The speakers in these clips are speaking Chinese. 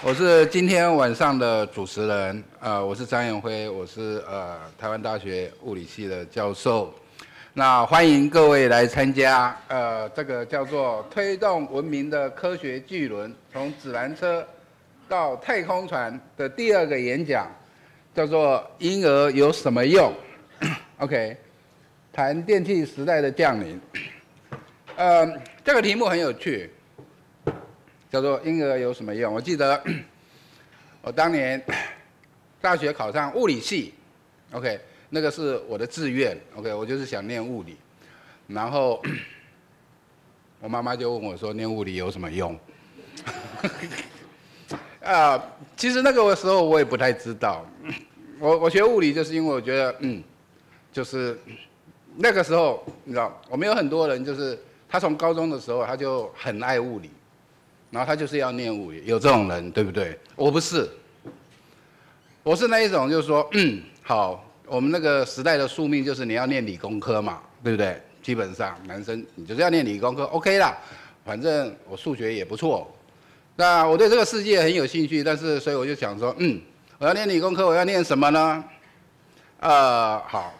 我是今天晚上的主持人，呃，我是张永辉，我是呃台湾大学物理系的教授，那欢迎各位来参加，呃，这个叫做推动文明的科学巨轮，从指南车到太空船的第二个演讲，叫做婴儿有什么用？OK，谈电气时代的降临，呃，这个题目很有趣。叫做婴儿有什么用？我记得 我当年 大学考上物理系，OK，那个是我的志愿，OK，我就是想念物理。然后 我妈妈就问我说：“念物理有什么用？” 啊，其实那个时候我也不太知道。我我学物理就是因为我觉得，嗯，就是那个时候你知道，我们有很多人就是他从高中的时候他就很爱物理。然后他就是要念物理，有这种人，对不对？我不是，我是那一种，就是说，嗯，好，我们那个时代的宿命就是你要念理工科嘛，对不对？基本上男生你就是要念理工科，OK 啦。反正我数学也不错，那我对这个世界很有兴趣，但是所以我就想说，嗯，我要念理工科，我要念什么呢？呃，好，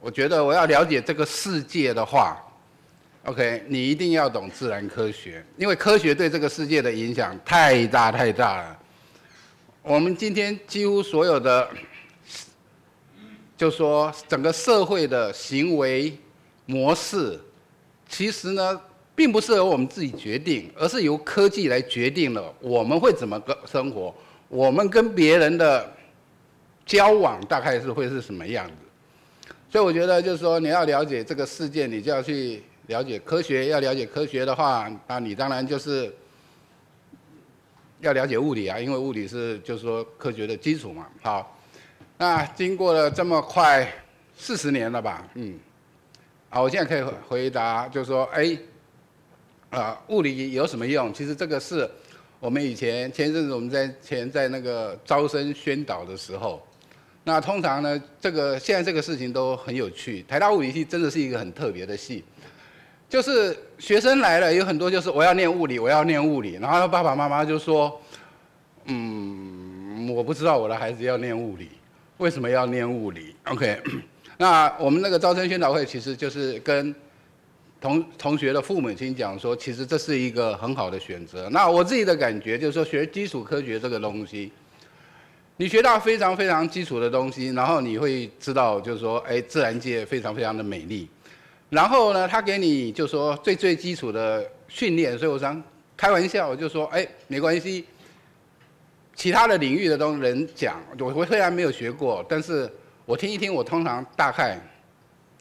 我觉得我要了解这个世界的话。OK，你一定要懂自然科学，因为科学对这个世界的影响太大太大了。我们今天几乎所有的，就说整个社会的行为模式，其实呢，并不是由我们自己决定，而是由科技来决定了我们会怎么个生活，我们跟别人的交往大概是会是什么样子。所以我觉得，就是说你要了解这个世界，你就要去。了解科学要了解科学的话，那你当然就是要了解物理啊，因为物理是就是说科学的基础嘛。好，那经过了这么快四十年了吧？嗯，好，我现在可以回答，就是说，哎，啊，物理有什么用？其实这个是我们以前前阵子我们在前在那个招生宣导的时候，那通常呢，这个现在这个事情都很有趣。台大物理系真的是一个很特别的系。就是学生来了，有很多就是我要念物理，我要念物理，然后爸爸妈妈就说，嗯，我不知道我的孩子要念物理，为什么要念物理？OK，那我们那个招生宣导会其实就是跟同同学的父母亲讲说，其实这是一个很好的选择。那我自己的感觉就是说，学基础科学这个东西，你学到非常非常基础的东西，然后你会知道，就是说，哎，自然界非常非常的美丽。然后呢，他给你就说最最基础的训练，所以我常开玩笑，我就说哎，没关系。其他的领域的东人讲，我虽然没有学过，但是我听一听，我通常大概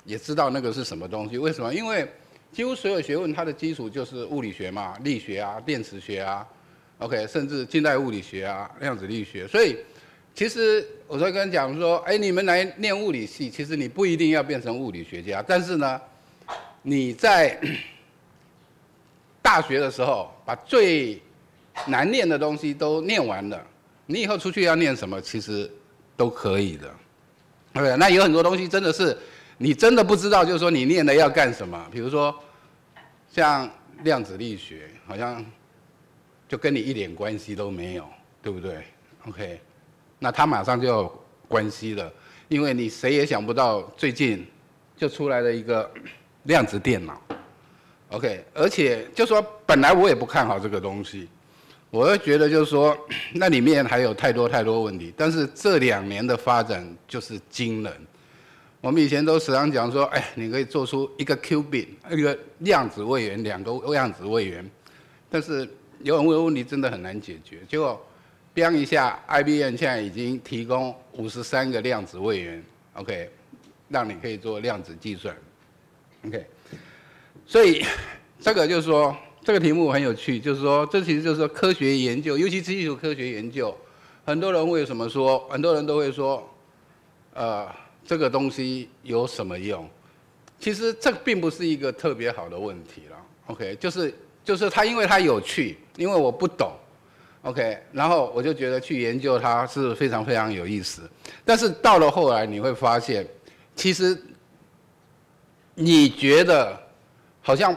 也知道那个是什么东西。为什么？因为几乎所有学问它的基础就是物理学嘛，力学啊，电磁学啊，OK，甚至近代物理学啊，量子力学。所以其实我在跟讲说，哎，你们来念物理系，其实你不一定要变成物理学家，但是呢。你在大学的时候把最难念的东西都念完了，你以后出去要念什么，其实都可以的，对不对？那有很多东西真的是你真的不知道，就是说你念了要干什么。比如说像量子力学，好像就跟你一点关系都没有，对不对？OK，那他马上就有关系了，因为你谁也想不到，最近就出来了一个。量子电脑，OK，而且就说本来我也不看好这个东西，我又觉得就是说 那里面还有太多太多问题。但是这两年的发展就是惊人。我们以前都时常讲说，哎，你可以做出一个 Qubit，一个量子位元，两个量子位元，但是有很多问题真的很难解决。结果，飙一下 IBM 现在已经提供五十三个量子位元，OK，让你可以做量子计算。OK，所以这个就是说，这个题目很有趣，就是说，这其实就是说科学研究，尤其基础科学研究，很多人为什么说，很多人都会说，呃，这个东西有什么用？其实这并不是一个特别好的问题了。OK，就是就是它因为它有趣，因为我不懂。OK，然后我就觉得去研究它是非常非常有意思。但是到了后来，你会发现，其实。你觉得好像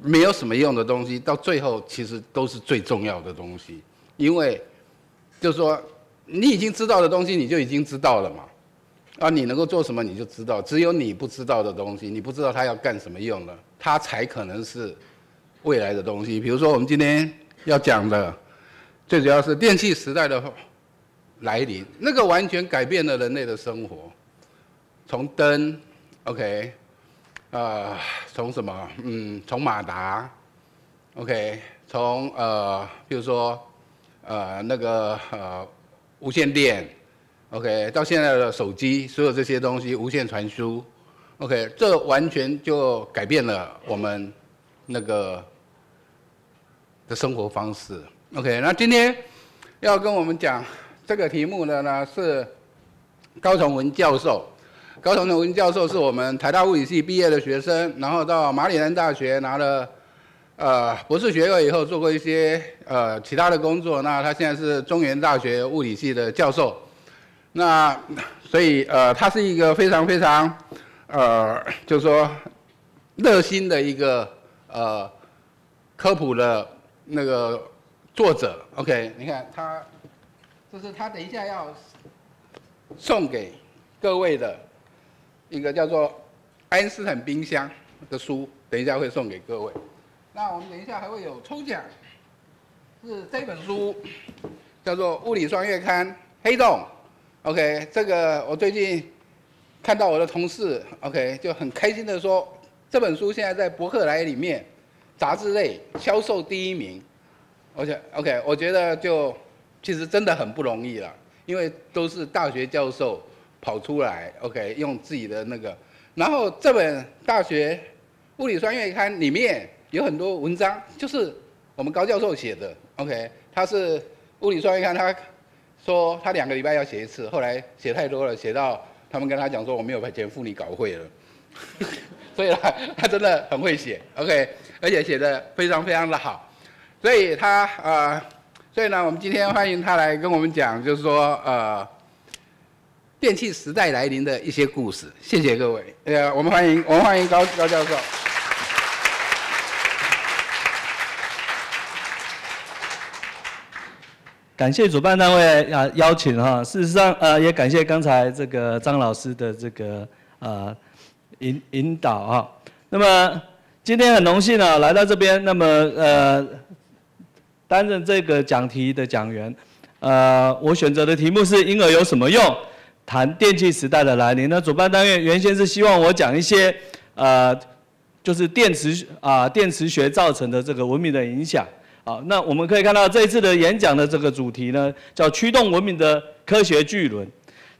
没有什么用的东西，到最后其实都是最重要的东西，因为就是说你已经知道的东西，你就已经知道了嘛，啊，你能够做什么，你就知道。只有你不知道的东西，你不知道它要干什么用的，它才可能是未来的东西。比如说我们今天要讲的，最主要是电气时代的来临，那个完全改变了人类的生活，从灯，OK。呃，从什么？嗯，从马达，OK，从呃，比如说呃，那个呃，无线电，OK，到现在的手机，所有这些东西无线传输，OK，这完全就改变了我们那个的生活方式，OK。那今天要跟我们讲这个题目的呢是高崇文教授。高崇文教授是我们台大物理系毕业的学生，然后到马里兰大学拿了呃博士学位以后，做过一些呃其他的工作。那他现在是中原大学物理系的教授。那所以呃，他是一个非常非常呃，就是说热心的一个呃科普的那个作者。OK，你看他，就是他等一下要送给各位的。一个叫做《爱因斯坦冰箱》的书，等一下会送给各位。那我们等一下还会有抽奖，是这本书叫做《物理双月刊：黑洞》。OK，这个我最近看到我的同事 OK 就很开心的说，这本书现在在博客来里面杂志类销售第一名。而且 OK，我觉得就其实真的很不容易了，因为都是大学教授。跑出来，OK，用自己的那个，然后这本大学物理双月刊里面有很多文章，就是我们高教授写的，OK，他是物理双月刊，他说他两个礼拜要写一次，后来写太多了，写到他们跟他讲说我没有把钱付你搞会了，所以呢，他真的很会写，OK，而且写的非常非常的好，所以他呃，所以呢，我们今天欢迎他来跟我们讲，就是说呃。电气时代来临的一些故事，谢谢各位。呃，我们欢迎，我们欢迎高高教授。感谢主办单位啊邀请哈，事实上呃也感谢刚才这个张老师的这个呃引引导啊。那么今天很荣幸啊来到这边，那么呃担任这个讲题的讲员，呃我选择的题目是婴儿有什么用。谈电气时代的来临。那主办单位原先是希望我讲一些，呃，就是电磁啊，电磁学造成的这个文明的影响啊。那我们可以看到这一次的演讲的这个主题呢，叫驱动文明的科学巨轮，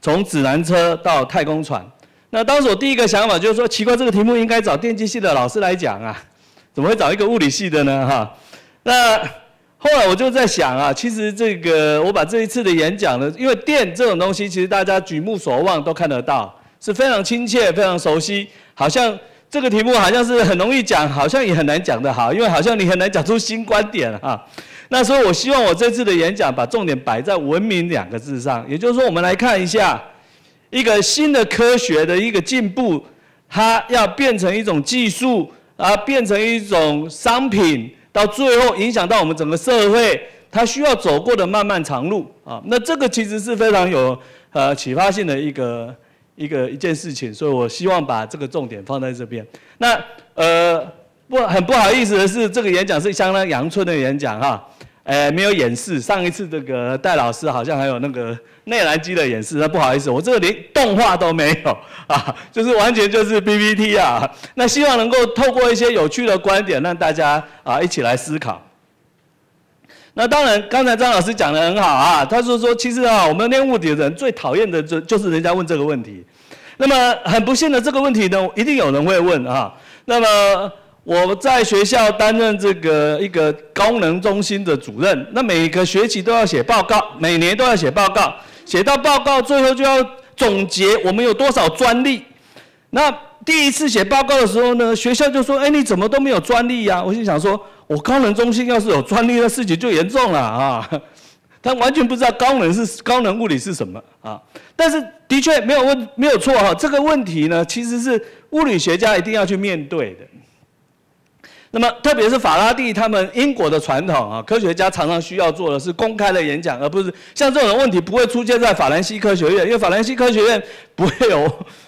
从指南车到太空船。那当时我第一个想法就是说，奇怪，这个题目应该找电机系的老师来讲啊，怎么会找一个物理系的呢？哈，那。后来我就在想啊，其实这个我把这一次的演讲呢，因为电这种东西，其实大家举目所望都看得到，是非常亲切、非常熟悉。好像这个题目好像是很容易讲，好像也很难讲的好，因为好像你很难讲出新观点啊。那所以，我希望我这次的演讲把重点摆在“文明”两个字上，也就是说，我们来看一下一个新的科学的一个进步，它要变成一种技术，而变成一种商品。到最后影响到我们整个社会，他需要走过的漫漫长路啊，那这个其实是非常有呃启发性的一个一个一件事情，所以我希望把这个重点放在这边。那呃不很不好意思的是，这个演讲是相当阳春的演讲哈。哎，没有演示。上一次这个戴老师好像还有那个内燃机的演示，那不好意思，我这个连动画都没有啊，就是完全就是 PPT 啊。那希望能够透过一些有趣的观点，让大家啊一起来思考。那当然，刚才张老师讲的很好啊，他是说其实啊，我们练物理的人最讨厌的就就是人家问这个问题。那么很不幸的，这个问题呢，一定有人会问啊。那么我在学校担任这个一个高能中心的主任，那每个学期都要写报告，每年都要写报告，写到报告最后就要总结我们有多少专利。那第一次写报告的时候呢，学校就说：“哎，你怎么都没有专利呀？”我心想说：“我高能中心要是有专利的事情就严重了啊！”他 完全不知道高能是高能物理是什么啊。但是的确没有问没有错哈，这个问题呢，其实是物理学家一定要去面对的。那么，特别是法拉第他们英国的传统啊，科学家常常需要做的是公开的演讲，而不是像这种问题不会出现在法兰西科学院，因为法兰西科学院不会有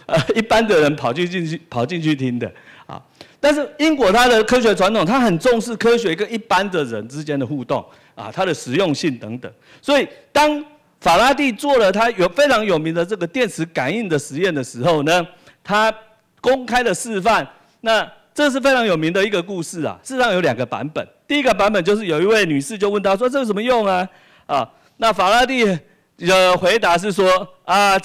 呃一般的人跑去进去 跑进去听的啊。但是英国它的科学传统，它很重视科学跟一般的人之间的互动啊，它的实用性等等。所以当法拉第做了他有非常有名的这个电磁感应的实验的时候呢，他公开的示范那。这是非常有名的一个故事啊，事实上有两个版本。第一个版本就是有一位女士就问他说：“这有什么用啊？”啊，那法拉第的回答是说：“啊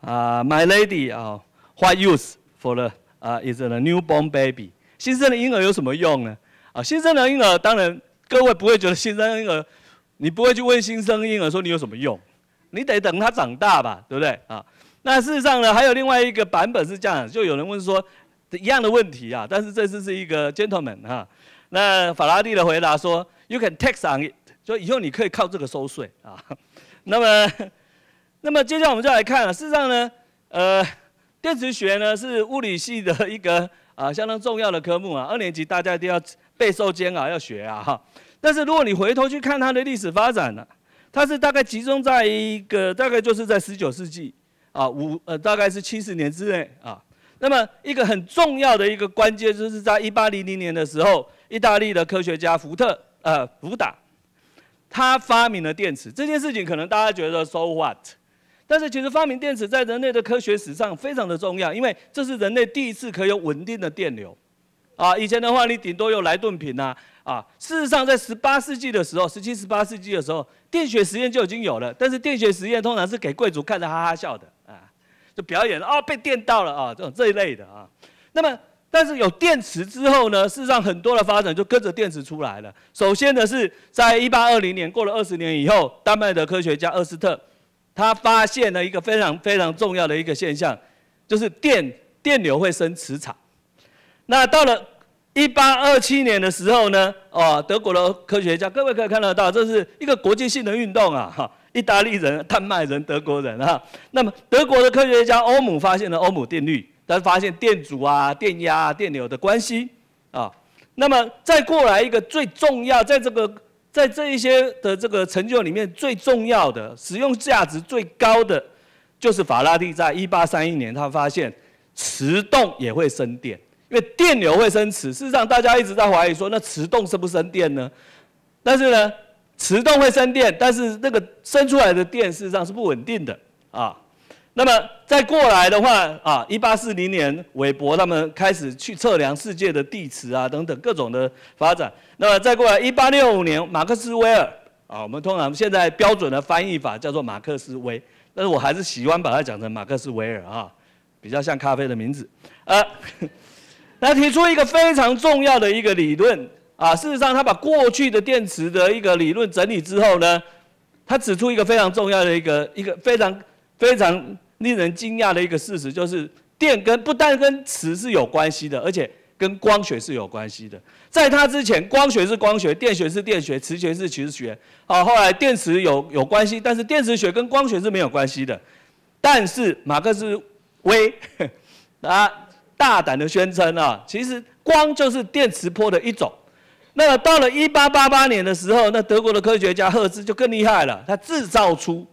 啊，My lady 啊，what use for the 啊 is a newborn baby？新生的婴儿有什么用呢？啊，新生的婴儿当然，各位不会觉得新生婴儿，你不会去问新生婴儿说你有什么用，你得等他长大吧，对不对？啊，那事实上呢，还有另外一个版本是这样，就有人问说。一样的问题啊，但是这次是一个 gentleman 啊。那法拉第的回答说：“You can tax on it。”说以后你可以靠这个收税啊。那么，那么接下来我们就来看了。事实上呢，呃，电磁学呢是物理系的一个啊相当重要的科目啊。二年级大家一定要备受煎熬要学啊哈。但是如果你回头去看它的历史发展呢，它是大概集中在一个大概就是在十九世纪啊五呃大概是七十年之内啊。那么一个很重要的一个关键，就是在一八零零年的时候，意大利的科学家福特，呃，福达，他发明了电池。这件事情可能大家觉得 so what，但是其实发明电池在人类的科学史上非常的重要，因为这是人类第一次可以有稳定的电流。啊，以前的话，你顶多有莱顿瓶呐。啊，事实上，在十八世纪的时候，十七、十八世纪的时候，电学实验就已经有了，但是电学实验通常是给贵族看着哈哈笑的啊。表演啊，被电到了啊，这种这一类的啊。那么，但是有电池之后呢，事实上很多的发展就跟着电池出来了。首先呢，是在一八二零年过了二十年以后，丹麦的科学家厄斯特，他发现了一个非常非常重要的一个现象，就是电电流会生磁场。那到了一八二七年的时候呢，哦，德国的科学家，各位可以看得到，这是一个国际性的运动啊，哈。意大利人、丹麦人、德国人啊，那么德国的科学家欧姆发现了欧姆定律，他发现电阻啊、电压、啊、电流的关系啊。那么再过来一个最重要，在这个在这一些的这个成就里面最重要的、使用价值最高的，就是法拉第在一八三一年他发现磁动也会生电，因为电流会生磁。事实上，大家一直在怀疑说，那磁动生不生电呢？但是呢？磁动会生电，但是那个生出来的电事实上是不稳定的啊。那么再过来的话啊，一八四零年，韦伯他们开始去测量世界的地磁啊，等等各种的发展。那么再过来，一八六五年，马克思威尔啊，我们通常现在标准的翻译法叫做马克思威，但是我还是喜欢把它讲成马克思威尔啊，比较像咖啡的名字。呃，他 提出一个非常重要的一个理论。啊，事实上，他把过去的电池的一个理论整理之后呢，他指出一个非常重要的一个一个非常非常令人惊讶的一个事实，就是电跟不但跟磁是有关系的，而且跟光学是有关系的。在他之前，光学是光学，电学是电学，磁学是磁学。好，后来电池有有关系，但是电磁学跟光学是没有关系的。但是，马克思威啊 大胆的宣称啊，其实光就是电磁波的一种。那到了一八八八年的时候，那德国的科学家赫兹就更厉害了，他制造出，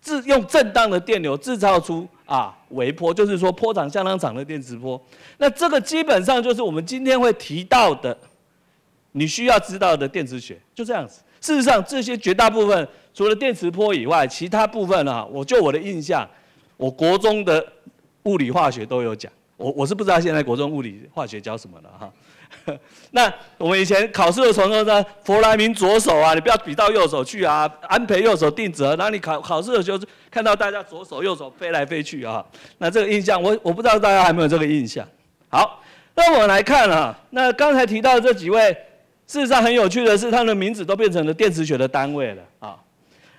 自用正荡的电流制造出啊，微波，就是说波长相当长的电磁波。那这个基本上就是我们今天会提到的，你需要知道的电磁学就这样子。事实上，这些绝大部分除了电磁波以外，其他部分啊，我就我的印象，我国中的物理化学都有讲。我我是不知道现在国中物理化学教什么了哈。那我们以前考试的时候呢？弗莱明左手啊，你不要比到右手去啊。安培右手定则，然后你考考试的时候看到大家左手右手飞来飞去啊。那这个印象，我我不知道大家有没有这个印象。好，那我们来看啊，那刚才提到这几位，事实上很有趣的是，他们的名字都变成了电磁学的单位了啊。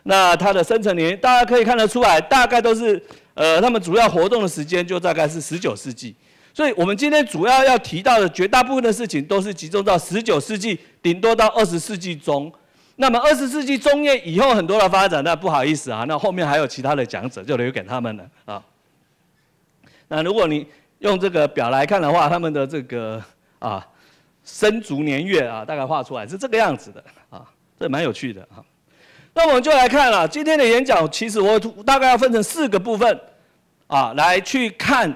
那他的生辰年，大家可以看得出来，大概都是呃，他们主要活动的时间就大概是十九世纪。所以，我们今天主要要提到的绝大部分的事情，都是集中到十九世纪，顶多到二十世纪中。那么，二十世纪中叶以后很多的发展，那不好意思啊，那后面还有其他的讲者，就留给他们了啊。那如果你用这个表来看的话，他们的这个啊生卒年月啊，大概画出来是这个样子的啊，这蛮有趣的啊。那我们就来看了今天的演讲，其实我大概要分成四个部分啊，来去看。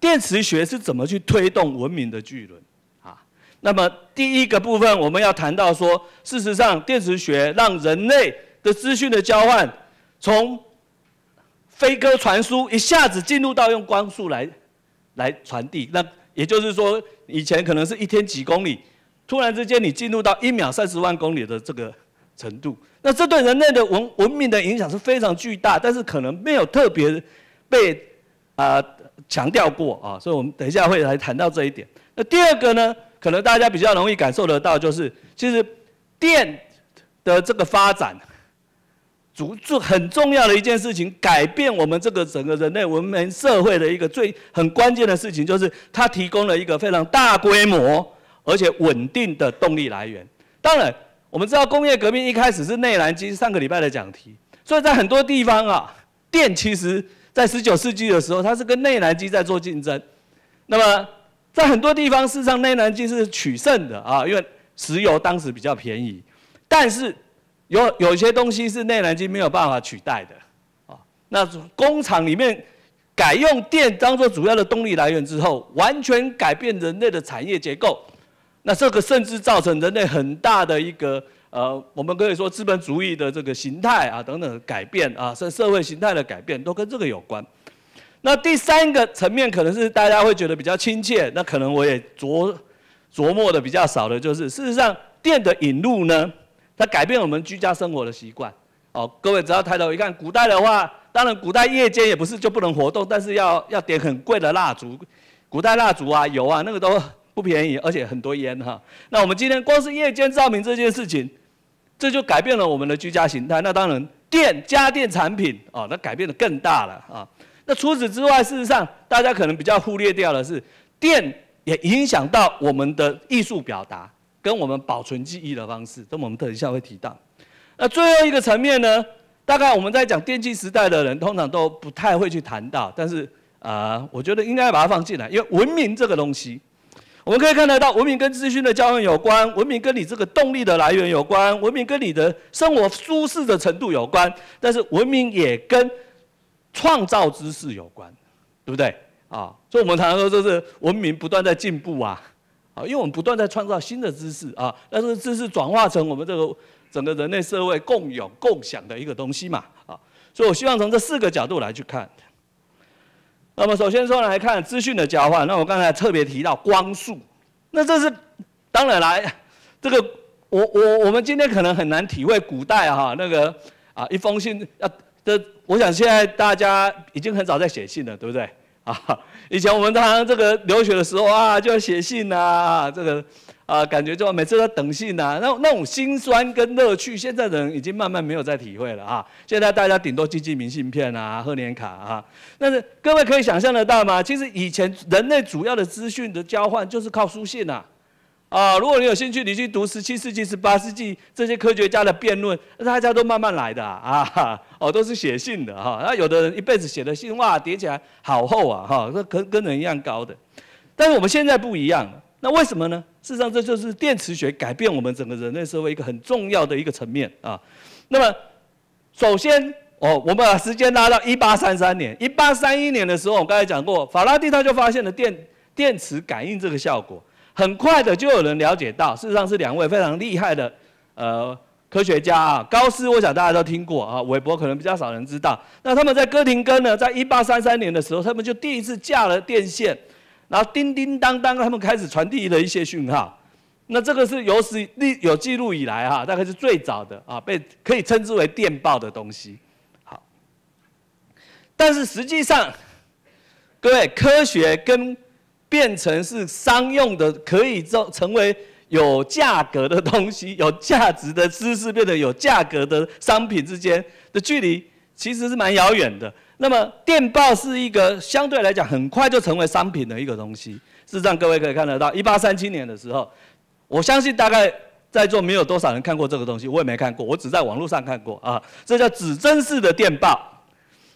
电磁学是怎么去推动文明的巨轮啊？那么第一个部分我们要谈到说，事实上，电磁学让人类的资讯的交换，从飞鸽传书一下子进入到用光速来来传递。那也就是说，以前可能是一天几公里，突然之间你进入到一秒三十万公里的这个程度。那这对人类的文文明的影响是非常巨大，但是可能没有特别被啊。强调过啊，所以我们等一下会来谈到这一点。那第二个呢，可能大家比较容易感受得到，就是其实电的这个发展，主就很重要的一件事情，改变我们这个整个人类文明社会的一个最很关键的事情，就是它提供了一个非常大规模而且稳定的动力来源。当然，我们知道工业革命一开始是内燃机，上个礼拜的讲题，所以在很多地方啊，电其实。在十九世纪的时候，它是跟内燃机在做竞争。那么，在很多地方，事实上内燃机是取胜的啊，因为石油当时比较便宜。但是，有有一些东西是内燃机没有办法取代的啊。那工厂里面改用电当做主要的动力来源之后，完全改变人类的产业结构。那这个甚至造成人类很大的一个。呃，我们可以说资本主义的这个形态啊，等等改变啊，这社会形态的改变都跟这个有关。那第三个层面可能是大家会觉得比较亲切，那可能我也琢琢磨的比较少的，就是事实上电的引入呢，它改变我们居家生活的习惯。哦，各位只要抬头一看，古代的话，当然古代夜间也不是就不能活动，但是要 要点很贵的蜡烛，古代蜡烛啊油啊那个都不便宜，而且很多烟哈。那我们今天光是夜间照明这件事情。这就改变了我们的居家形态。那当然，电家电产品啊，那改变的更大了啊。那除此之外，事实上，大家可能比较忽略掉的是，电也影响到我们的艺术表达跟我们保存记忆的方式。这我们等一下会提到。那最后一个层面呢，大概我们在讲电器时代的人，通常都不太会去谈到。但是啊，我觉得应该把它放进来，因为文明这个东西。我们可以看得到，文明跟资讯的交换有关，文明跟你这个动力的来源有关，文明跟你的生活舒适的程度有关。但是文明也跟创造知识有关，对不对？啊，所以我们常说，就是文明不断在进步啊，啊，因为我们不断在创造新的知识啊，但是知识转化成我们这个整个人类社会共有共享的一个东西嘛，啊，所以我希望从这四个角度来去看。那么首先说来看资讯的交换。那我刚才特别提到光速，那这是当然来这个我我我们今天可能很难体会古代哈那个啊一封信要这，我想现在大家已经很少在写信了，对不对啊？以前我们当这个留学的时候啊就要写信呐，这个。啊，感觉就每次都等信呐，那那种心酸跟乐趣，现在人已经慢慢没有在体会了啊。现在大家顶多寄寄明信片啊、贺年卡啊。但是各位可以想象得到吗？其实以前人类主要的资讯的交换就是靠书信呐。啊，如果你有兴趣，你去读十七世纪、十八世纪这些科学家的辩论，大家都慢慢来的啊。哦，都是写信的哈。那有的人一辈子写的信哇，叠起来好厚啊哈，跟跟人一样高的。但是我们现在不一样。那为什么呢？事实上，这就是电磁学改变我们整个人类社会一个很重要的一个层面啊。那么，首先，哦，我们把时间拉到一八三三年，一八三一年的时候，我刚才讲过，法拉第他就发现了电电磁感应这个效果，很快的就有人了解到，事实上是两位非常厉害的呃科学家啊，高斯我想大家都听过啊，韦伯可能比较少人知道。那他们在哥廷根呢，在一八三三年的时候，他们就第一次架了电线。然后叮叮当当，他们开始传递了一些讯号。那这个是有史历有记录以来哈，大概是最早的啊，被可以称之为电报的东西。好，但是实际上，各位科学跟变成是商用的，可以做成为有价格的东西，有价值的知识变得有价格的商品之间的距离，其实是蛮遥远的。那么电报是一个相对来讲很快就成为商品的一个东西，事实上各位可以看得到，一八三七年的时候，我相信大概在座没有多少人看过这个东西，我也没看过，我只在网络上看过啊，这叫指针式的电报。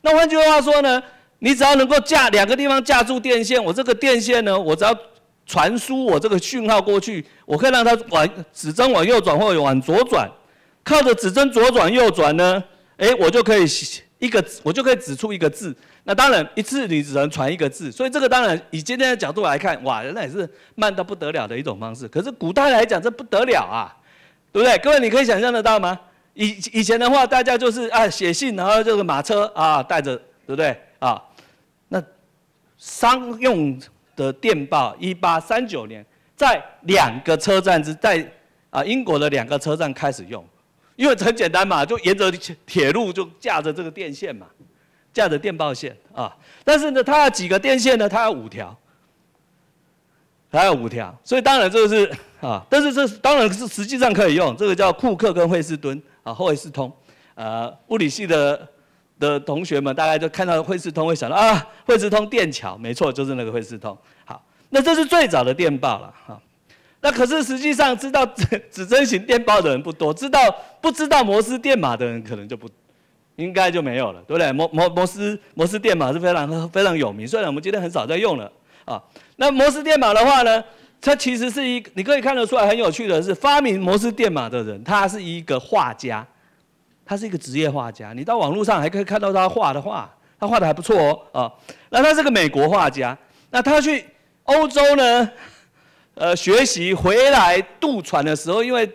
那换句话说呢，你只要能够架两个地方架住电线，我这个电线呢，我只要传输我这个讯号过去，我可以让它往指针往右转或往左转，靠着指针左转右转呢，哎，我就可以。一个字，我就可以指出一个字。那当然，一次你只能传一个字，所以这个当然以今天的角度来看，哇，那也是慢到不得了的一种方式。可是古代来讲，这不得了啊，对不对？各位，你可以想象得到吗？以以前的话，大家就是啊，写信，然后就是马车啊，带着，对不对啊？那商用的电报，一八三九年，在两个车站之在啊英国的两个车站开始用。因为很简单嘛，就沿着铁路就架着这个电线嘛，架着电报线啊。但是呢，它要几个电线呢？它要五条，它要五条。所以当然这个是啊，但是这当然是实际上可以用。这个叫库克跟惠斯敦啊，惠斯通，呃，物理系的的同学们大概就看到惠斯通会想到啊，惠斯通电桥，没错，就是那个惠斯通。好，那这是最早的电报了哈。那可是实际上知道指针型电报的人不多，知道不知道摩斯电码的人可能就不应该就没有了，对不对？摩摩摩斯摩斯电码是非常非常有名，虽然我们今天很少在用了啊。那摩斯电码的话呢，它其实是一，你可以看得出来很有趣的是，发明摩斯电码的人他是一个画家，他是一个职业画家。你到网络上还可以看到他画的画，他画的还不错哦啊。那他是个美国画家，那他去欧洲呢？呃，学习回来渡船的时候，因为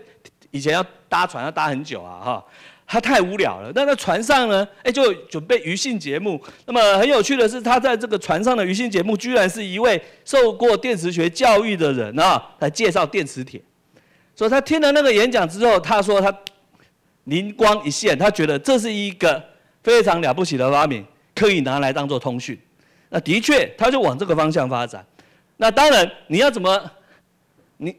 以前要搭船要搭很久啊，哈，他太无聊了。那在船上呢，哎，就准备鱼性节目。那么很有趣的是，他在这个船上的鱼性节目，居然是一位受过电磁学教育的人啊，来介绍电磁铁。所以他听了那个演讲之后，他说他灵光一现，他觉得这是一个非常了不起的发明，可以拿来当做通讯。那的确，他就往这个方向发展。那当然，你要怎么？你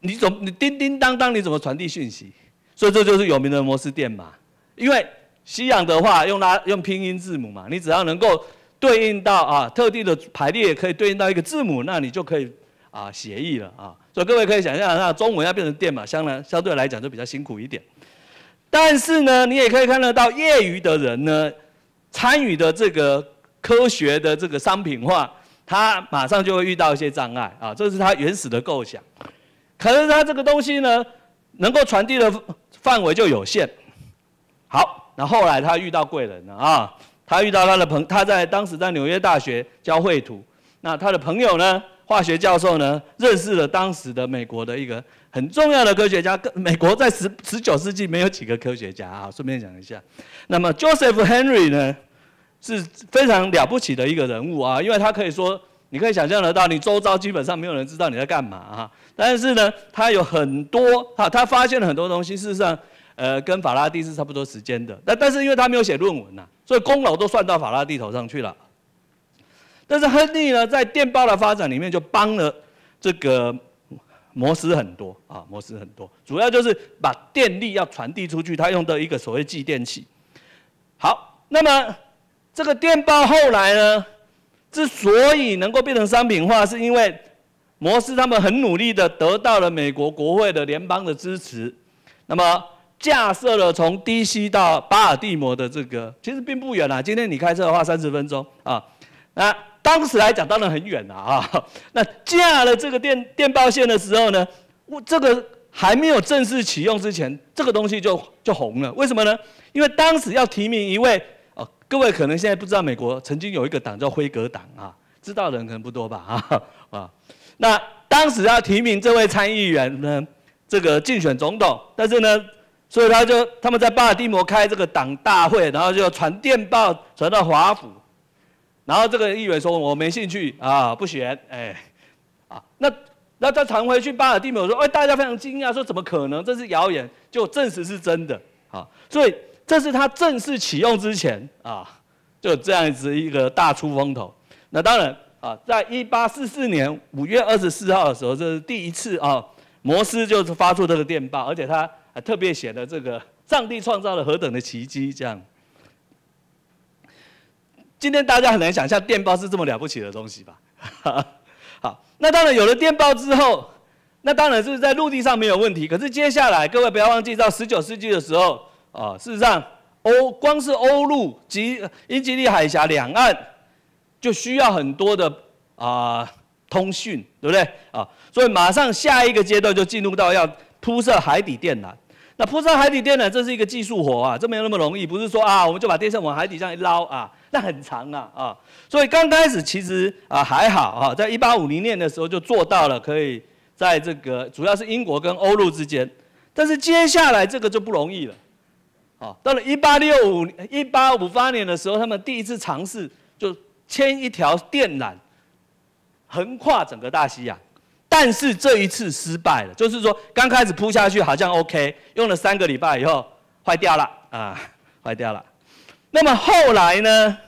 你怎你叮叮当当你怎么传递讯息？所以这就是有名的摩斯电码。因为西洋的话用拉用拼音字母嘛，你只要能够对应到啊特定的排列，可以对应到一个字母，那你就可以啊协议了啊。所以各位可以想象，那中文要变成电码，相呢相对来讲就比较辛苦一点。但是呢，你也可以看得到，业余的人呢参与的这个科学的这个商品化。他马上就会遇到一些障碍啊，这是他原始的构想。可是他这个东西呢，能够传递的范围就有限。好，那后来他遇到贵人了啊，他遇到他的朋，他在当时在纽约大学教绘图。那他的朋友呢，化学教授呢，认识了当时的美国的一个很重要的科学家。美国在十十九世纪没有几个科学家啊，顺便讲一下。那么 Joseph Henry 呢？是非常了不起的一个人物啊，因为他可以说，你可以想象得到，你周遭基本上没有人知道你在干嘛啊。但是呢，他有很多哈，他发现了很多东西。事实上，呃，跟法拉第是差不多时间的。但但是因为他没有写论文呐，所以功劳都算到法拉第头上去了。但是亨利呢，在电报的发展里面就帮了这个摩斯很多啊，摩斯很多，主要就是把电力要传递出去，他用的一个所谓继电器。好，那么。这个电报后来呢，之所以能够变成商品化，是因为摩斯他们很努力的得到了美国国会的联邦的支持，那么架设了从 DC 到巴尔的摩的这个，其实并不远啊。今天你开车的话，三十分钟啊。那当时来讲当然很远了啊。那架了这个电电报线的时候呢，我这个还没有正式启用之前，这个东西就就红了。为什么呢？因为当时要提名一位。各位可能现在不知道，美国曾经有一个党叫辉格党啊，知道的人可能不多吧 啊啊。那当时要提名这位参议员呢，这个竞选总统，但是呢，所以他就他们在巴尔的摩开这个党大会，然后就传电报传到华府，然后这个议员说我没兴趣啊，不选，哎，啊，那那再传回去巴尔的摩说，哎，大家非常惊讶，说怎么可能？这是谣言，就证实是真的啊，所以。这是它正式启用之前啊，就这样子一个大出风头。那当然啊，在一八四四年五月二十四号的时候，这是第一次啊，摩斯就是发出这个电报，而且他还特别写了这个“上帝创造了何等的奇迹”这样。今天大家很难想象电报是这么了不起的东西吧？好，那当然有了电报之后，那当然是在陆地上没有问题。可是接下来，各位不要忘记，到十九世纪的时候。啊，事实上，欧光是欧陆及英吉利海峡两岸，就需要很多的啊通讯，对不对？啊，所以马上下一个阶段就进入到要铺设海底电缆。那铺设海底电缆这是一个技术活啊，这没有那么容易，不是说啊我们就把电线往海底上一捞啊，那很长啊啊。所以刚开始其实啊还好啊，在一八五零年的时候就做到了，可以在这个主要是英国跟欧陆之间，但是接下来这个就不容易了。哦，到了一八六五一八五八年的时候，他们第一次尝试就牵一条电缆横跨整个大西洋，但是这一次失败了。就是说，刚开始铺下去好像 OK，用了三个礼拜以后坏掉了啊，坏掉了。那么后来呢，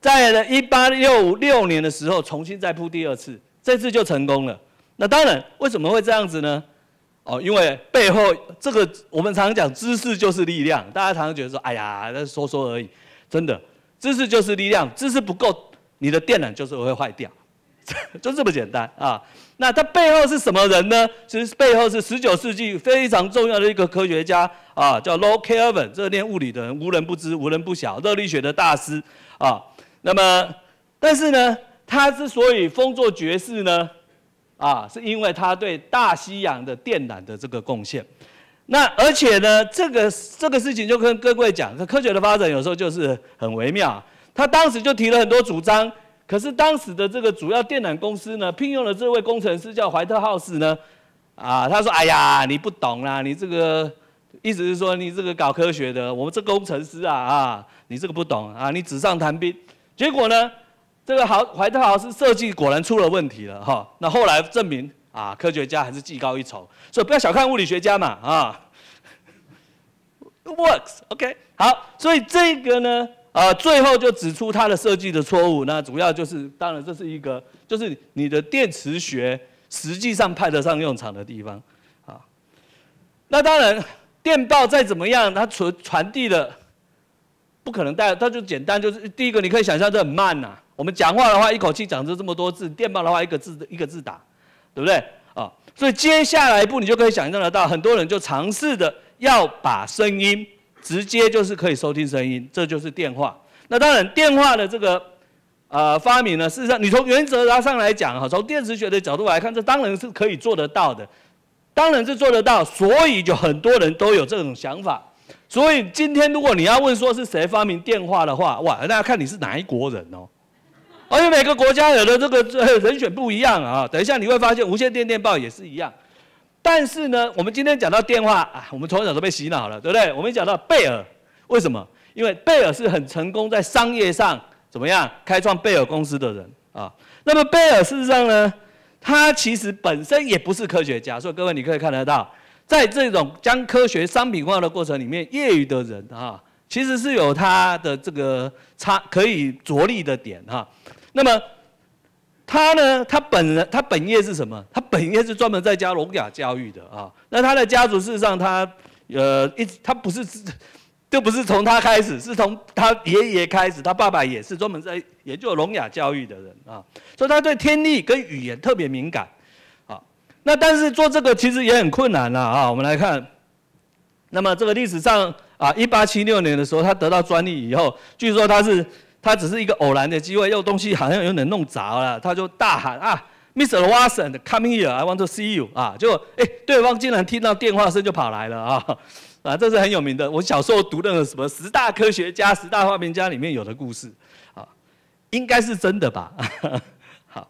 在一八六六年的时候，重新再铺第二次，这次就成功了。那当然，为什么会这样子呢？哦，因为背后这个我们常讲知识就是力量，大家常常觉得说，哎呀，那说说而已，真的知识就是力量，知识不够，你的电缆就是会坏掉，就这么简单啊。那它背后是什么人呢？其实背后是十九世纪非常重要的一个科学家啊，叫 l o c Kelvin，热念物理的人，无人不知，无人不晓，热力学的大师啊。那么，但是呢，他之所以封作爵士呢？啊，是因为他对大西洋的电缆的这个贡献。那而且呢，这个这个事情就跟各位讲，科学的发展有时候就是很微妙。他当时就提了很多主张，可是当时的这个主要电缆公司呢，聘用的这位工程师叫怀特浩斯呢，啊，他说：“哎呀，你不懂啦，你这个意思是说你这个搞科学的，我们这工程师啊啊，你这个不懂啊，你纸上谈兵。”结果呢？这个好，怀特豪斯设计果然出了问题了哈。那后来证明啊，科学家还是技高一筹，所以不要小看物理学家嘛啊。Works OK，好，所以这个呢，呃，最后就指出它的设计的错误。那主要就是，当然这是一个，就是你的电磁学实际上派得上用场的地方啊。那当然，电报再怎么样，它传传递的不可能带，它就简单，就是第一个你可以想象，这很慢呐。我们讲话的话，一口气讲出这么多字；电报的话，一个字一个字打，对不对啊？所以接下来一步，你就可以想象得到，很多人就尝试的要把声音直接就是可以收听声音，这就是电话。那当然，电话的这个呃发明呢，事实上你从原则上来讲哈，从电磁学的角度来看，这当然是可以做得到的，当然是做得到。所以就很多人都有这种想法。所以今天如果你要问说是谁发明电话的话，哇，那要看你是哪一国人哦。而且每个国家有的这个呃人选不一样啊，等一下你会发现无线电电报也是一样，但是呢，我们今天讲到电话啊，我们从小都被洗脑了，对不对？我们讲到贝尔，为什么？因为贝尔是很成功在商业上怎么样开创贝尔公司的人啊。那么贝尔事实上呢，他其实本身也不是科学家，所以各位你可以看得到，在这种将科学商品化的过程里面，业余的人啊，其实是有他的这个差可以着力的点哈。那么，他呢？他本人他本业是什么？他本业是专门在家聋哑教育的啊。那他的家族事实上，他呃，一他不是，这不是从他开始，是从他爷爷开始，他爸爸也是专门在研究聋哑教育的人啊。所以他对听力跟语言特别敏感啊。那但是做这个其实也很困难了啊。我们来看，那么这个历史上啊，一八七六年的时候，他得到专利以后，据说他是。他只是一个偶然的机会，又东西好像有点弄砸了，他就大喊啊，Mr. Watson，coming here，I want to see you 啊，结果诶，对方竟然听到电话声就跑来了啊，啊，这是很有名的。我小时候读那个什么十大科学家、十大发明家里面有的故事，啊，应该是真的吧？好，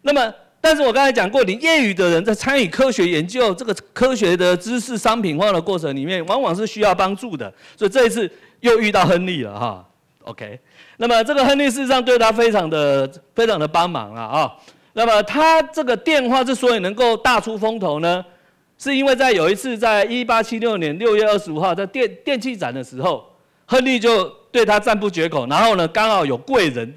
那么但是我刚才讲过，你业余的人在参与科学研究这个科学的知识商品化的过程里面，往往是需要帮助的，所以这一次又遇到亨利了哈。OK，那么这个亨利事实上对他非常的非常的帮忙了啊。那么他这个电话之所以能够大出风头呢，是因为在有一次，在一八七六年六月二十五号在电电器展的时候，亨利就对他赞不绝口。然后呢，刚好有贵人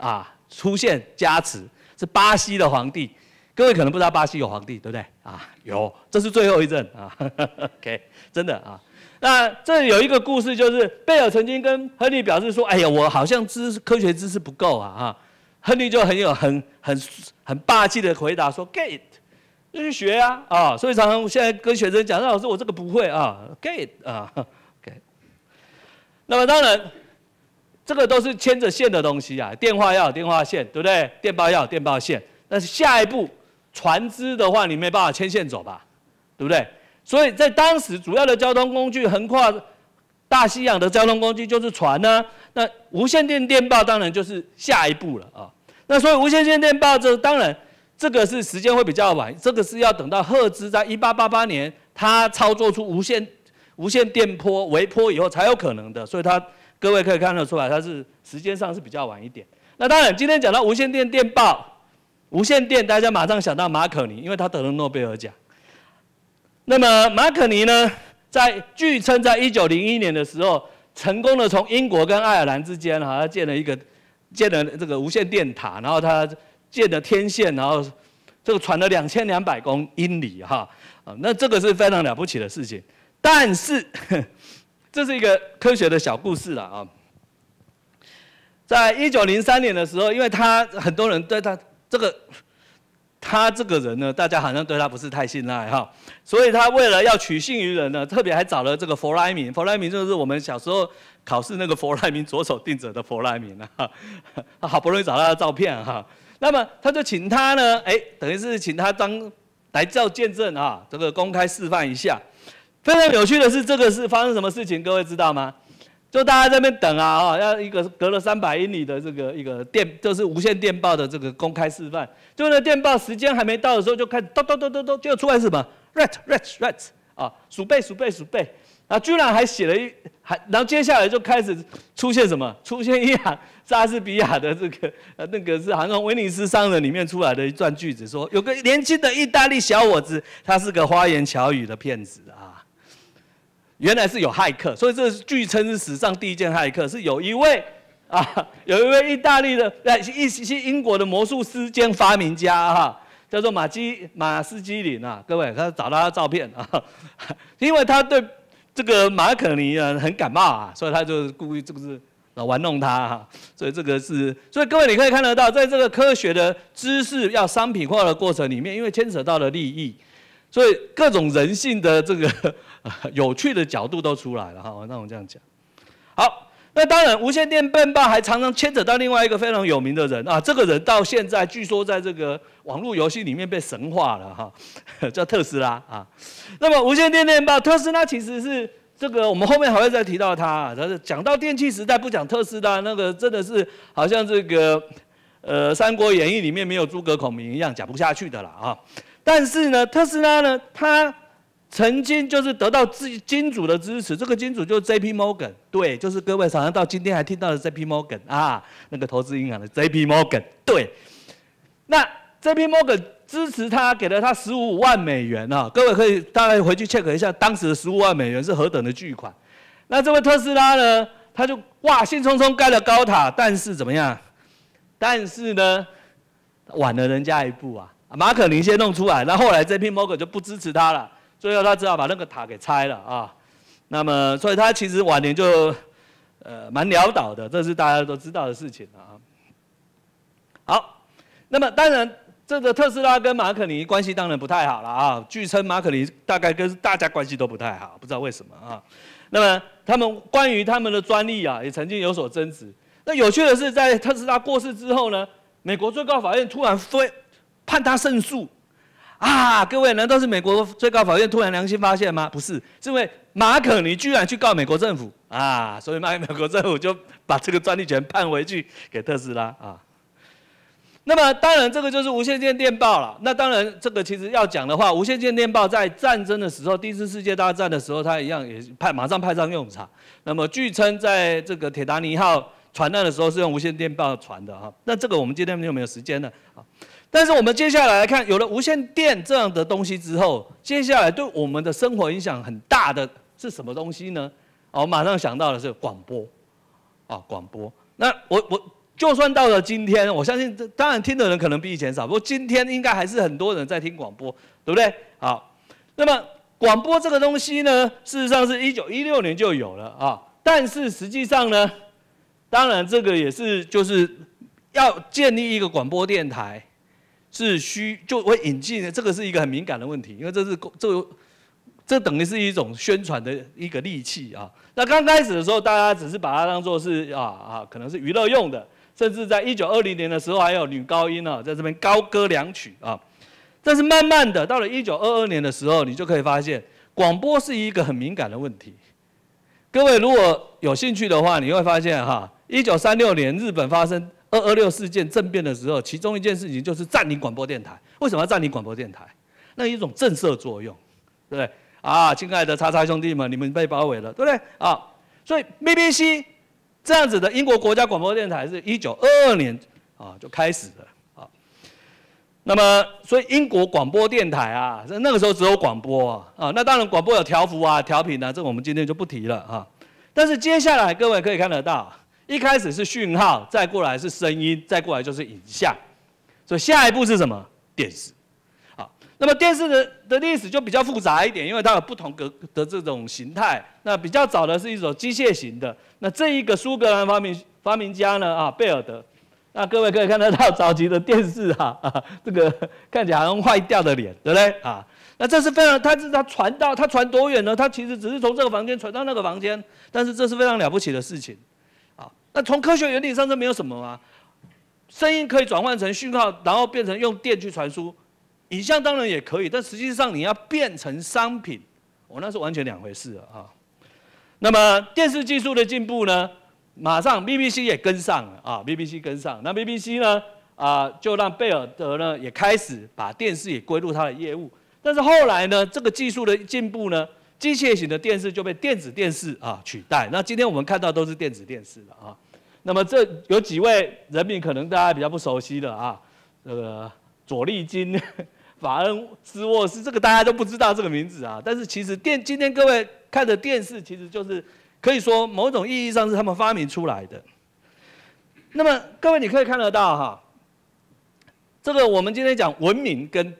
啊出现加持，是巴西的皇帝。各位可能不知道巴西有皇帝，对不对？啊，有，这是最后一阵啊。OK，真的啊。那这有一个故事，就是贝尔曾经跟亨利表示说：“哎呀，我好像知科学知识不够啊！”哈，亨利就很有很很很霸气的回答说：“Get，就去学啊！”啊，所以常常我现在跟学生讲，那老师我这个不会啊，Get 啊，Get。那么当然，这个都是牵着线的东西啊，电话要有电话线，对不对？电报要有电报线。但是下一步，船只的话，你没办法牵线走吧？对不对？所以在当时，主要的交通工具横跨大西洋的交通工具就是船啊。那无线电电报当然就是下一步了啊。那所以无线电电报这当然这个是时间会比较晚，这个是要等到赫兹在一八八八年他操作出无线无线电波微波以后才有可能的。所以他各位可以看得出来，他是时间上是比较晚一点。那当然今天讲到无线电电报，无线电大家马上想到马可尼，因为他得了诺贝尔奖。那么马可尼呢，在据称在一九零一年的时候，成功的从英国跟爱尔兰之间哈建了一个，建了这个无线电塔，然后他建了天线，然后这个传了两千两百公英里哈啊，那这个是非常了不起的事情，但是 这是一个科学的小故事了啊，在一九零三年的时候，因为他很多人对他这个。他这个人呢，大家好像对他不是太信赖哈，所以他为了要取信于人呢，特别还找了这个弗莱明，弗莱明就是我们小时候考试那个 弗莱明左手定则的弗莱明啊，好不容易找到照片哈，那么他就请他呢，哎，等于是请他当来照见证啊，这个公开示范一下。非常有趣的是，这个是发生什么事情，各位知道吗？就大家在那边等啊，啊，要一个隔了三百英里的这个一个电，就是无线电报的这个公开示范。就那电报时间还没到的时候，就开始咚咚咚咚咚，就出来什么，rat rat rat 啊，鼠辈鼠辈鼠辈，啊，居然还写了一还，然后接下来就开始出现什么，出现一行《莎士比亚的这个呃那个是》《好像威尼斯商人》里面出来的一段句子，说有个年轻的意大利小伙子，他是个花言巧语的骗子啊。原来是有骇客，所以这是据称是史上第一件骇客，是有一位 啊，有一位意大利的，那一些英国的魔术师兼发明家啊，叫做马基马斯基林啊，各位，他找他照片啊，因为他对这个马可尼啊很感冒啊，所以他就故意这个是玩弄他，所以这个是，所以各位你可以看得到，在这个科学的知识要商品化的过程里面，因为牵涉到了利益，所以各种人性的这个。有趣的角度都出来了哈，那我这样讲，好，那当然无线电笨报还常常牵扯到另外一个非常有名的人啊，这个人到现在据说在这个网络游戏里面被神化了哈，叫特斯拉啊。那么无线电电报，特斯拉其实是这个，我们后面还会再提到他，是讲到电气时代不讲特斯拉，那个真的是好像这个呃《三国演义》里面没有诸葛孔明一样，讲不下去的啦啊。但是呢，特斯拉呢，他。曾经就是得到己金主的支持，这个金主就是 J P Morgan，对，就是各位早上到今天还听到的 J P Morgan 啊，那个投资银行的 J P Morgan，对。那 J P Morgan 支持他，给了他十五万美元啊，各位可以大概回去 check 一下，当时的十五万美元是何等的巨款。那这位特斯拉呢，他就哇兴冲冲盖了高塔，但是怎么样？但是呢，晚了人家一步啊，马可尼先弄出来，那后来 J P Morgan 就不支持他了。最后他只好把那个塔给拆了啊，那么所以他其实晚年就呃蛮潦倒的，这是大家都知道的事情啊。好，那么当然这个特斯拉跟马可尼关系当然不太好了啊，据称马可尼大概跟大家关系都不太好，不知道为什么啊。那么他们关于他们的专利啊也曾经有所争执。那有趣的是，在特斯拉过世之后呢，美国最高法院突然非判他胜诉。啊，各位，难道是美国最高法院突然良心发现吗？不是，是因为马可尼居然去告美国政府啊，所以骂美国政府就把这个专利权判回去给特斯拉啊。那么当然，这个就是无线电电报了。那当然，这个其实要讲的话，无线电电报在战争的时候，第一次世界大战的时候，它一样也派马上派上用场。那么据称，在这个铁达尼号船难的时候，是用无线电报传的哈。那这个我们今天有没有时间了啊？但是我们接下来来看，有了无线电这样的东西之后，接下来对我们的生活影响很大的是什么东西呢？哦，马上想到的是广播，啊，广播。那我我就算到了今天，我相信这当然听的人可能比以前少，不过今天应该还是很多人在听广播，对不对？好，那么广播这个东西呢，事实上是一九一六年就有了啊，但是实际上呢，当然这个也是就是要建立一个广播电台。是需就会引进这个是一个很敏感的问题，因为这是这这等于是一种宣传的一个利器啊。那刚开始的时候，大家只是把它当做是啊啊，可能是娱乐用的，甚至在一九二零年的时候，还有女高音呢，在这边高歌两曲啊。但是慢慢的，到了一九二二年的时候，你就可以发现广播是一个很敏感的问题。各位如果有兴趣的话，你会发现哈，一九三六年日本发生。二二六事件政变的时候，其中一件事情就是占领广播电台。为什么要占领广播电台？那一种震慑作用，对不对？啊，亲爱的叉叉兄弟们，你们被包围了，对不对？啊，所以 BBC 这样子的英国国家广播电台是一九二二年啊就开始了啊。那么，所以英国广播电台啊，那个时候只有广播啊，那当然广播有条幅啊、调频啊，这我们今天就不提了啊。但是接下来各位可以看得到。一开始是讯号，再过来是声音，再过来就是影像，所以下一步是什么？电视。好，那么电视的的历史就比较复杂一点，因为它有不同格的这种形态。那比较早的是一种机械型的。那这一个苏格兰发明发明家呢啊，贝尔德。那各位可以看得到早期的电视哈，这个看起来好像坏掉的脸，对不对啊？那这是非常，它是它传到它传多远呢？它其实只是从这个房间传到那个房间，但是这是非常了不起的事情。那从科学原理上，这没有什么啊，声音可以转换成讯号，然后变成用电去传输。影像当然也可以，但实际上你要变成商品，我那是完全两回事啊。那么电视技术的进步呢，马上 BBC 也跟上了啊，BBC 跟上。那 BBC 呢，啊，就让贝尔德呢也开始把电视也归入他的业务。但是后来呢，这个技术的进步呢。机械型的电视就被电子电视啊取代。那今天我们看到都是电子电视了啊。那么这有几位人民可能大家比较不熟悉的啊，这个左立金、法恩斯沃斯，这个大家都不知道这个名字啊。但是其实电，今天各位看的电视，其实就是可以说某种意义上是他们发明出来的。那么各位你可以看得到哈，这个我们今天讲文明跟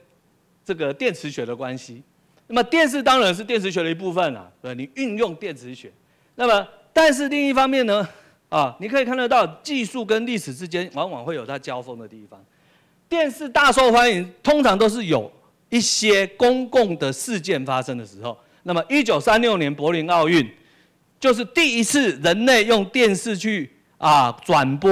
这个电磁学的关系。那么电视当然是电磁学的一部分啊，对，你运用电磁学。那么，但是另一方面呢，啊，你可以看得到技术跟历史之间往往会有它交锋的地方。电视大受欢迎，通常都是有一些公共的事件发生的时候。那么，一九三六年柏林奥运，就是第一次人类用电视去啊转播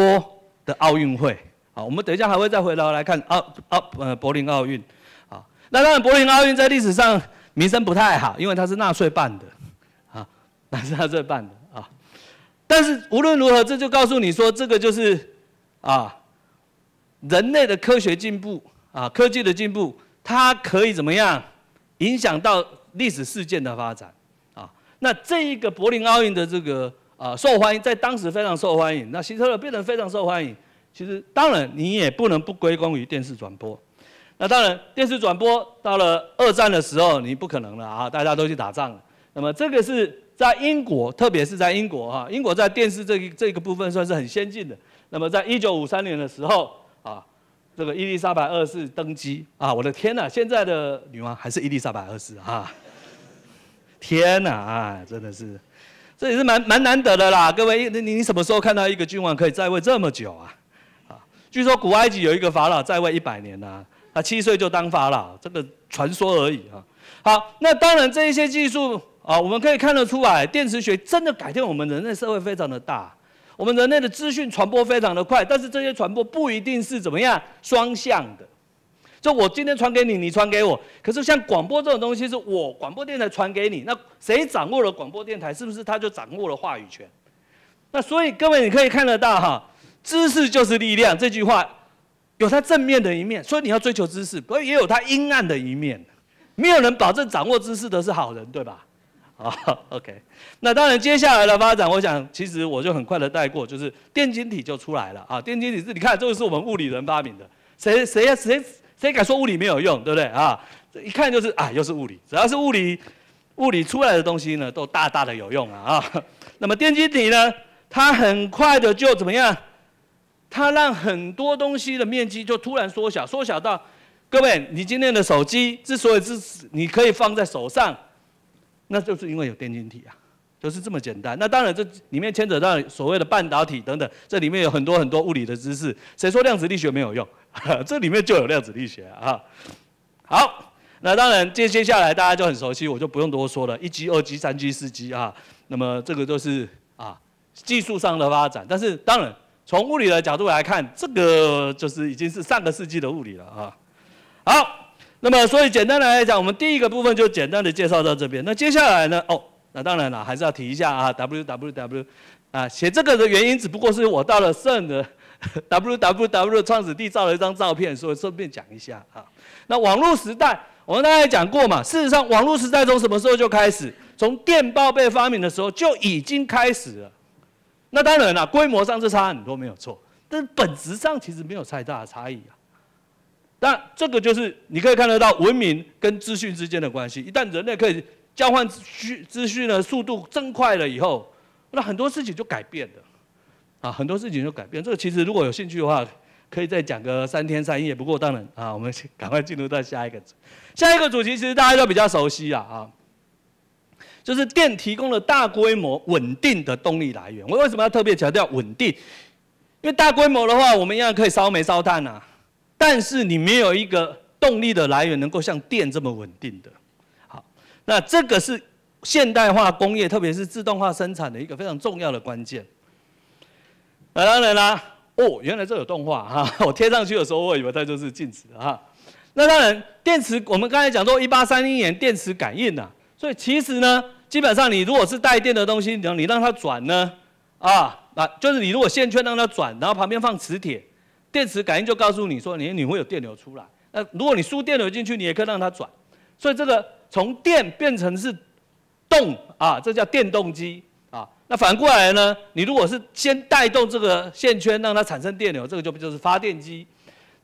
的奥运会。好，我们等一下还会再回头来看啊啊，呃，柏林奥运。好，那当然柏林奥运在历史上。名声不太好，因为它是纳税办的，啊，那是纳税办的啊。但是无论如何，这就告诉你说，这个就是啊，人类的科学进步啊，科技的进步，它可以怎么样影响到历史事件的发展啊？那这一个柏林奥运的这个啊，受欢迎，在当时非常受欢迎，那希特勒变得非常受欢迎，其实当然你也不能不归功于电视转播。那当然，电视转播到了二战的时候，你不可能了啊！大家都去打仗了。那么这个是在英国，特别是在英国哈，英国在电视这一这个部分算是很先进的。那么在一九五三年的时候啊，这个伊丽莎白二世登基啊，我的天呐，现在的女王还是伊丽莎白二世啊！天呐啊，真的是，这也是蛮蛮难得的啦，各位，你你什么时候看到一个君王可以在位这么久啊？啊，据说古埃及有一个法老在位一百年呢。那七岁就当法了，这个传说而已啊。好，那当然这一些技术啊，我们可以看得出来，电磁学真的改变我们人类社会非常的大。我们人类的资讯传播非常的快，但是这些传播不一定是怎么样双向的。就我今天传给你，你传给我。可是像广播这种东西，是我广播电台传给你，那谁掌握了广播电台，是不是他就掌握了话语权？那所以，各位你可以看得到哈，知识就是力量这句话。有它正面的一面，所以你要追求知识，所以也有它阴暗的一面。没有人保证掌握知识的是好人，对吧？啊、o k 那当然，接下来的发展，我想其实我就很快的带过，就是电晶体就出来了啊。电晶体是你看，这个是我们物理人发明的，谁谁谁谁敢说物理没有用，对不对啊？这一看就是啊，又是物理，只要是物理，物理出来的东西呢，都大大的有用啊啊。那么电晶体呢，它很快的就怎么样？它让很多东西的面积就突然缩小，缩小到，各位，你今天的手机之所以是你可以放在手上，那就是因为有电晶体啊，就是这么简单。那当然，这里面牵扯到所谓的半导体等等，这里面有很多很多物理的知识。谁说量子力学没有用？这里面就有量子力学啊。好，那当然接接下来大家就很熟悉，我就不用多说了。一 G、二 G、三 G、四 G 啊，那么这个都是啊技术上的发展，但是当然。从物理的角度来看，这个就是已经是上个世纪的物理了啊。好，那么所以简单来讲，我们第一个部分就简单的介绍到这边。那接下来呢？哦，那当然了，还是要提一下啊。W W W，啊，写这个的原因只不过是我到了圣的 W W W 创始地照了一张照片，所以顺便讲一下啊。那网络时代，我跟大家讲过嘛。事实上，网络时代从什么时候就开始？从电报被发明的时候就已经开始了。那当然了，规模上是差很多，没有错。但是本质上其实没有太大的差异啊。那这个就是你可以看得到文明跟资讯之间的关系。一旦人类可以交换资资讯的速度增快了以后，那很多事情就改变了啊，很多事情就改变。这个其实如果有兴趣的话，可以再讲个三天三夜。不过当然啊，我们 赶快进入到下一个主下一个主题其实大家都比较熟悉呀，啊。就是电提供了大规模稳定的动力来源。我为什么要特别强调稳定？因为大规模的话，我们一样可以烧煤、烧炭呐。但是你没有一个动力的来源能够像电这么稳定的。好，那这个是现代化工业，特别是自动化生产的一个非常重要的关键。那当然啦，哦，原来这有动画哈，我贴上去的时候我以为它就是静止的哈。那当然，电池，我们刚才讲说，一八三一年电池感应呐，所以其实呢。基本上，你如果是带电的东西，你你让它转呢，啊啊，就是你如果线圈让它转，然后旁边放磁铁，电磁感应就告诉你说，你你会有电流出来。那如果你输电流进去，你也可以让它转。所以这个从电变成是动啊，这叫电动机啊。那反过来呢，你如果是先带动这个线圈让它产生电流，这个就就是发电机。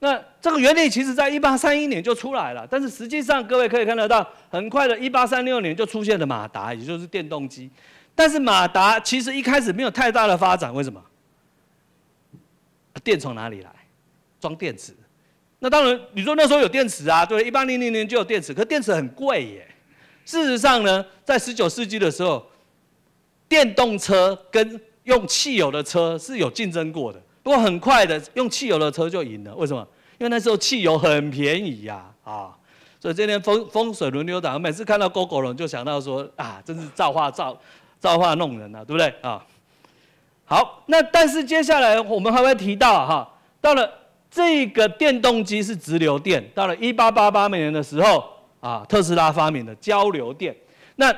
那这个原理其实在一八三一年就出来了，但是实际上各位可以看得到，很快的一八三六年就出现了马达，也就是电动机。但是马达其实一开始没有太大的发展，为什么？电从哪里来？装电池。那当然，你说那时候有电池啊？对，一八零零年就有电池，可电池很贵耶。事实上呢，在十九世纪的时候，电动车跟用汽油的车是有竞争过的。不过很快的，用汽油的车就赢了。为什么？因为那时候汽油很便宜呀，啊，所以这天风风水轮流转，每次看到狗狗人，就想到说，啊，真是造化造，造化弄人啊，对不对？啊，好，那但是接下来我们还会提到哈？到了这个电动机是直流电，到了一八八八年的时候，啊，特斯拉发明的交流电。那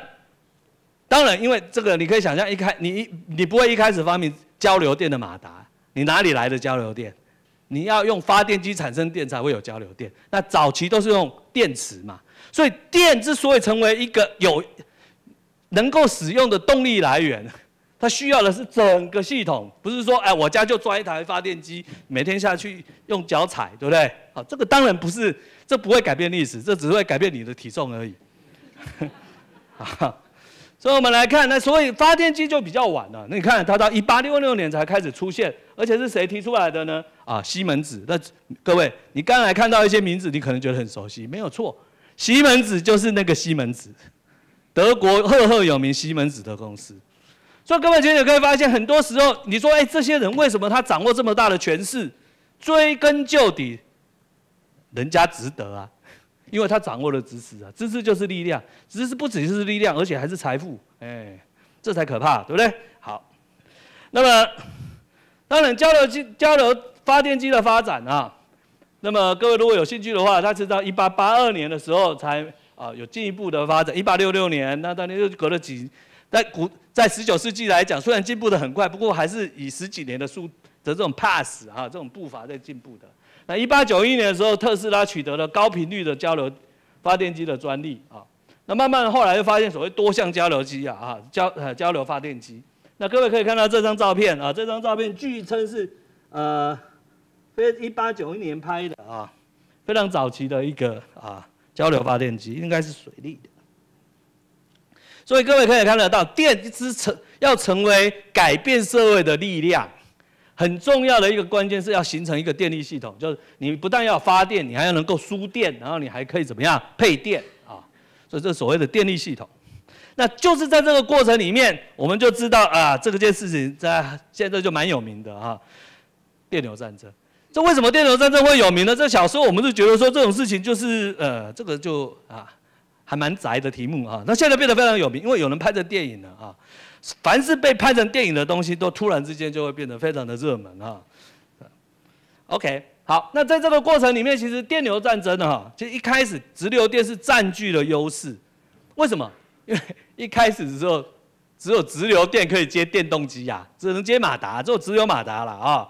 当然，因为这个你可以想象，一开你你不会一开始发明交流电的马达。你哪里来的交流电？你要用发电机产生电才会有交流电。那早期都是用电池嘛，所以电之所以成为一个有能够使用的动力来源，它需要的是整个系统，不是说哎，我家就装一台发电机，每天下去用脚踩，对不对？好，这个当然不是，这不会改变历史，这只会改变你的体重而已。所以我们来看，那所以发电机就比较晚了。那你看，它到一八六六年才开始出现，而且是谁提出来的呢？啊，西门子。那各位，你刚才看到一些名字，你可能觉得很熟悉，没有错，西门子就是那个西门子，德国赫赫有名西门子的公司。所以各位实也可以发现，很多时候你说，哎，这些人为什么他掌握这么大的权势？追根究底，人家值得啊。因为他掌握了知识啊，知识就是力量，知识不只是力量，而且还是财富，哎，这才可怕，对不对？好，那么当然交流机、交流发电机的发展啊，那么各位如果有兴趣的话，他知到一八八二年的时候才啊有进一步的发展，一八六六年，那当年又隔了几，在古在十九世纪来讲，虽然进步的很快，不过还是以十几年的速的这种 pass 啊这种步伐在进步的。那一八九一年的时候，特斯拉取得了高频率的交流发电机的专利啊。那慢慢的后来又发现所谓多项交流机啊啊交呃交流发电机。那各位可以看到这张照片啊，这张照片据称是呃非一八九一年拍的啊，非常早期的一个啊交流发电机，应该是水利的。所以各位可以看得到，电之成要成为改变社会的力量。很重要的一个关键是要形成一个电力系统，就是你不但要发电，你还要能够输电，然后你还可以怎么样配电啊？所以这所谓的电力系统，那就是在这个过程里面，我们就知道啊，这个件事情在现在就蛮有名的哈。电流战争，这为什么电流战争会有名呢？这小时候我们就觉得说这种事情就是呃，这个就啊还蛮宅的题目啊，那现在变得非常有名，因为有人拍这电影了啊。凡是被拍成电影的东西，都突然之间就会变得非常的热门啊。OK，好，那在这个过程里面，其实电流战争呢，哈，就一开始直流电是占据了优势，为什么？因为一开始的时候，只有直流电可以接电动机呀，只能接马达，只有直流马达了啊。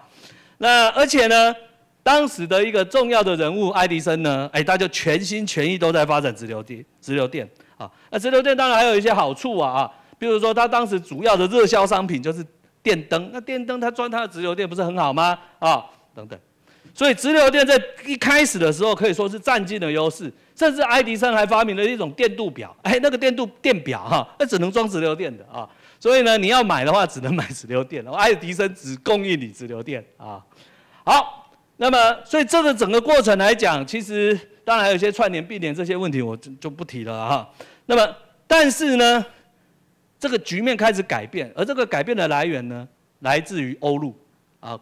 那而且呢，当时的一个重要的人物爱迪生呢，哎，他就全心全意都在发展直流电，直流电啊。那直流电当然还有一些好处啊啊。就是说，他当时主要的热销商品就是电灯。那电灯，它装它的直流电不是很好吗？啊，等等。所以直流电在一开始的时候可以说是占尽了优势。甚至爱迪生还发明了一种电度表，哎，那个电度电表哈，那只能装直流电的啊。所以呢，你要买的话，只能买直流电。爱迪生只供应你直流电啊。好，那么所以这个整个过程来讲，其实当然还有一些串联、并联这些问题，我就不提了哈。那么，但是呢？这个局面开始改变，而这个改变的来源呢，来自于欧陆啊。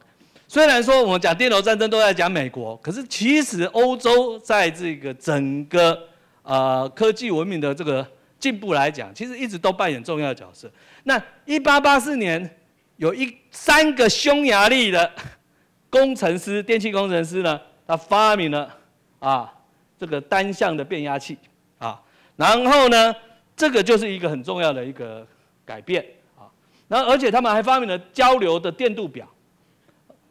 虽然说我们讲电脑战争都在讲美国，可是其实欧洲在这个整个呃科技文明的这个进步来讲，其实一直都扮演重要角色。那一八八四年，有一三个匈牙利的工程师、电气工程师呢，他发明了啊这个单向的变压器啊，然后呢。这个就是一个很重要的一个改变啊，那而且他们还发明了交流的电度表，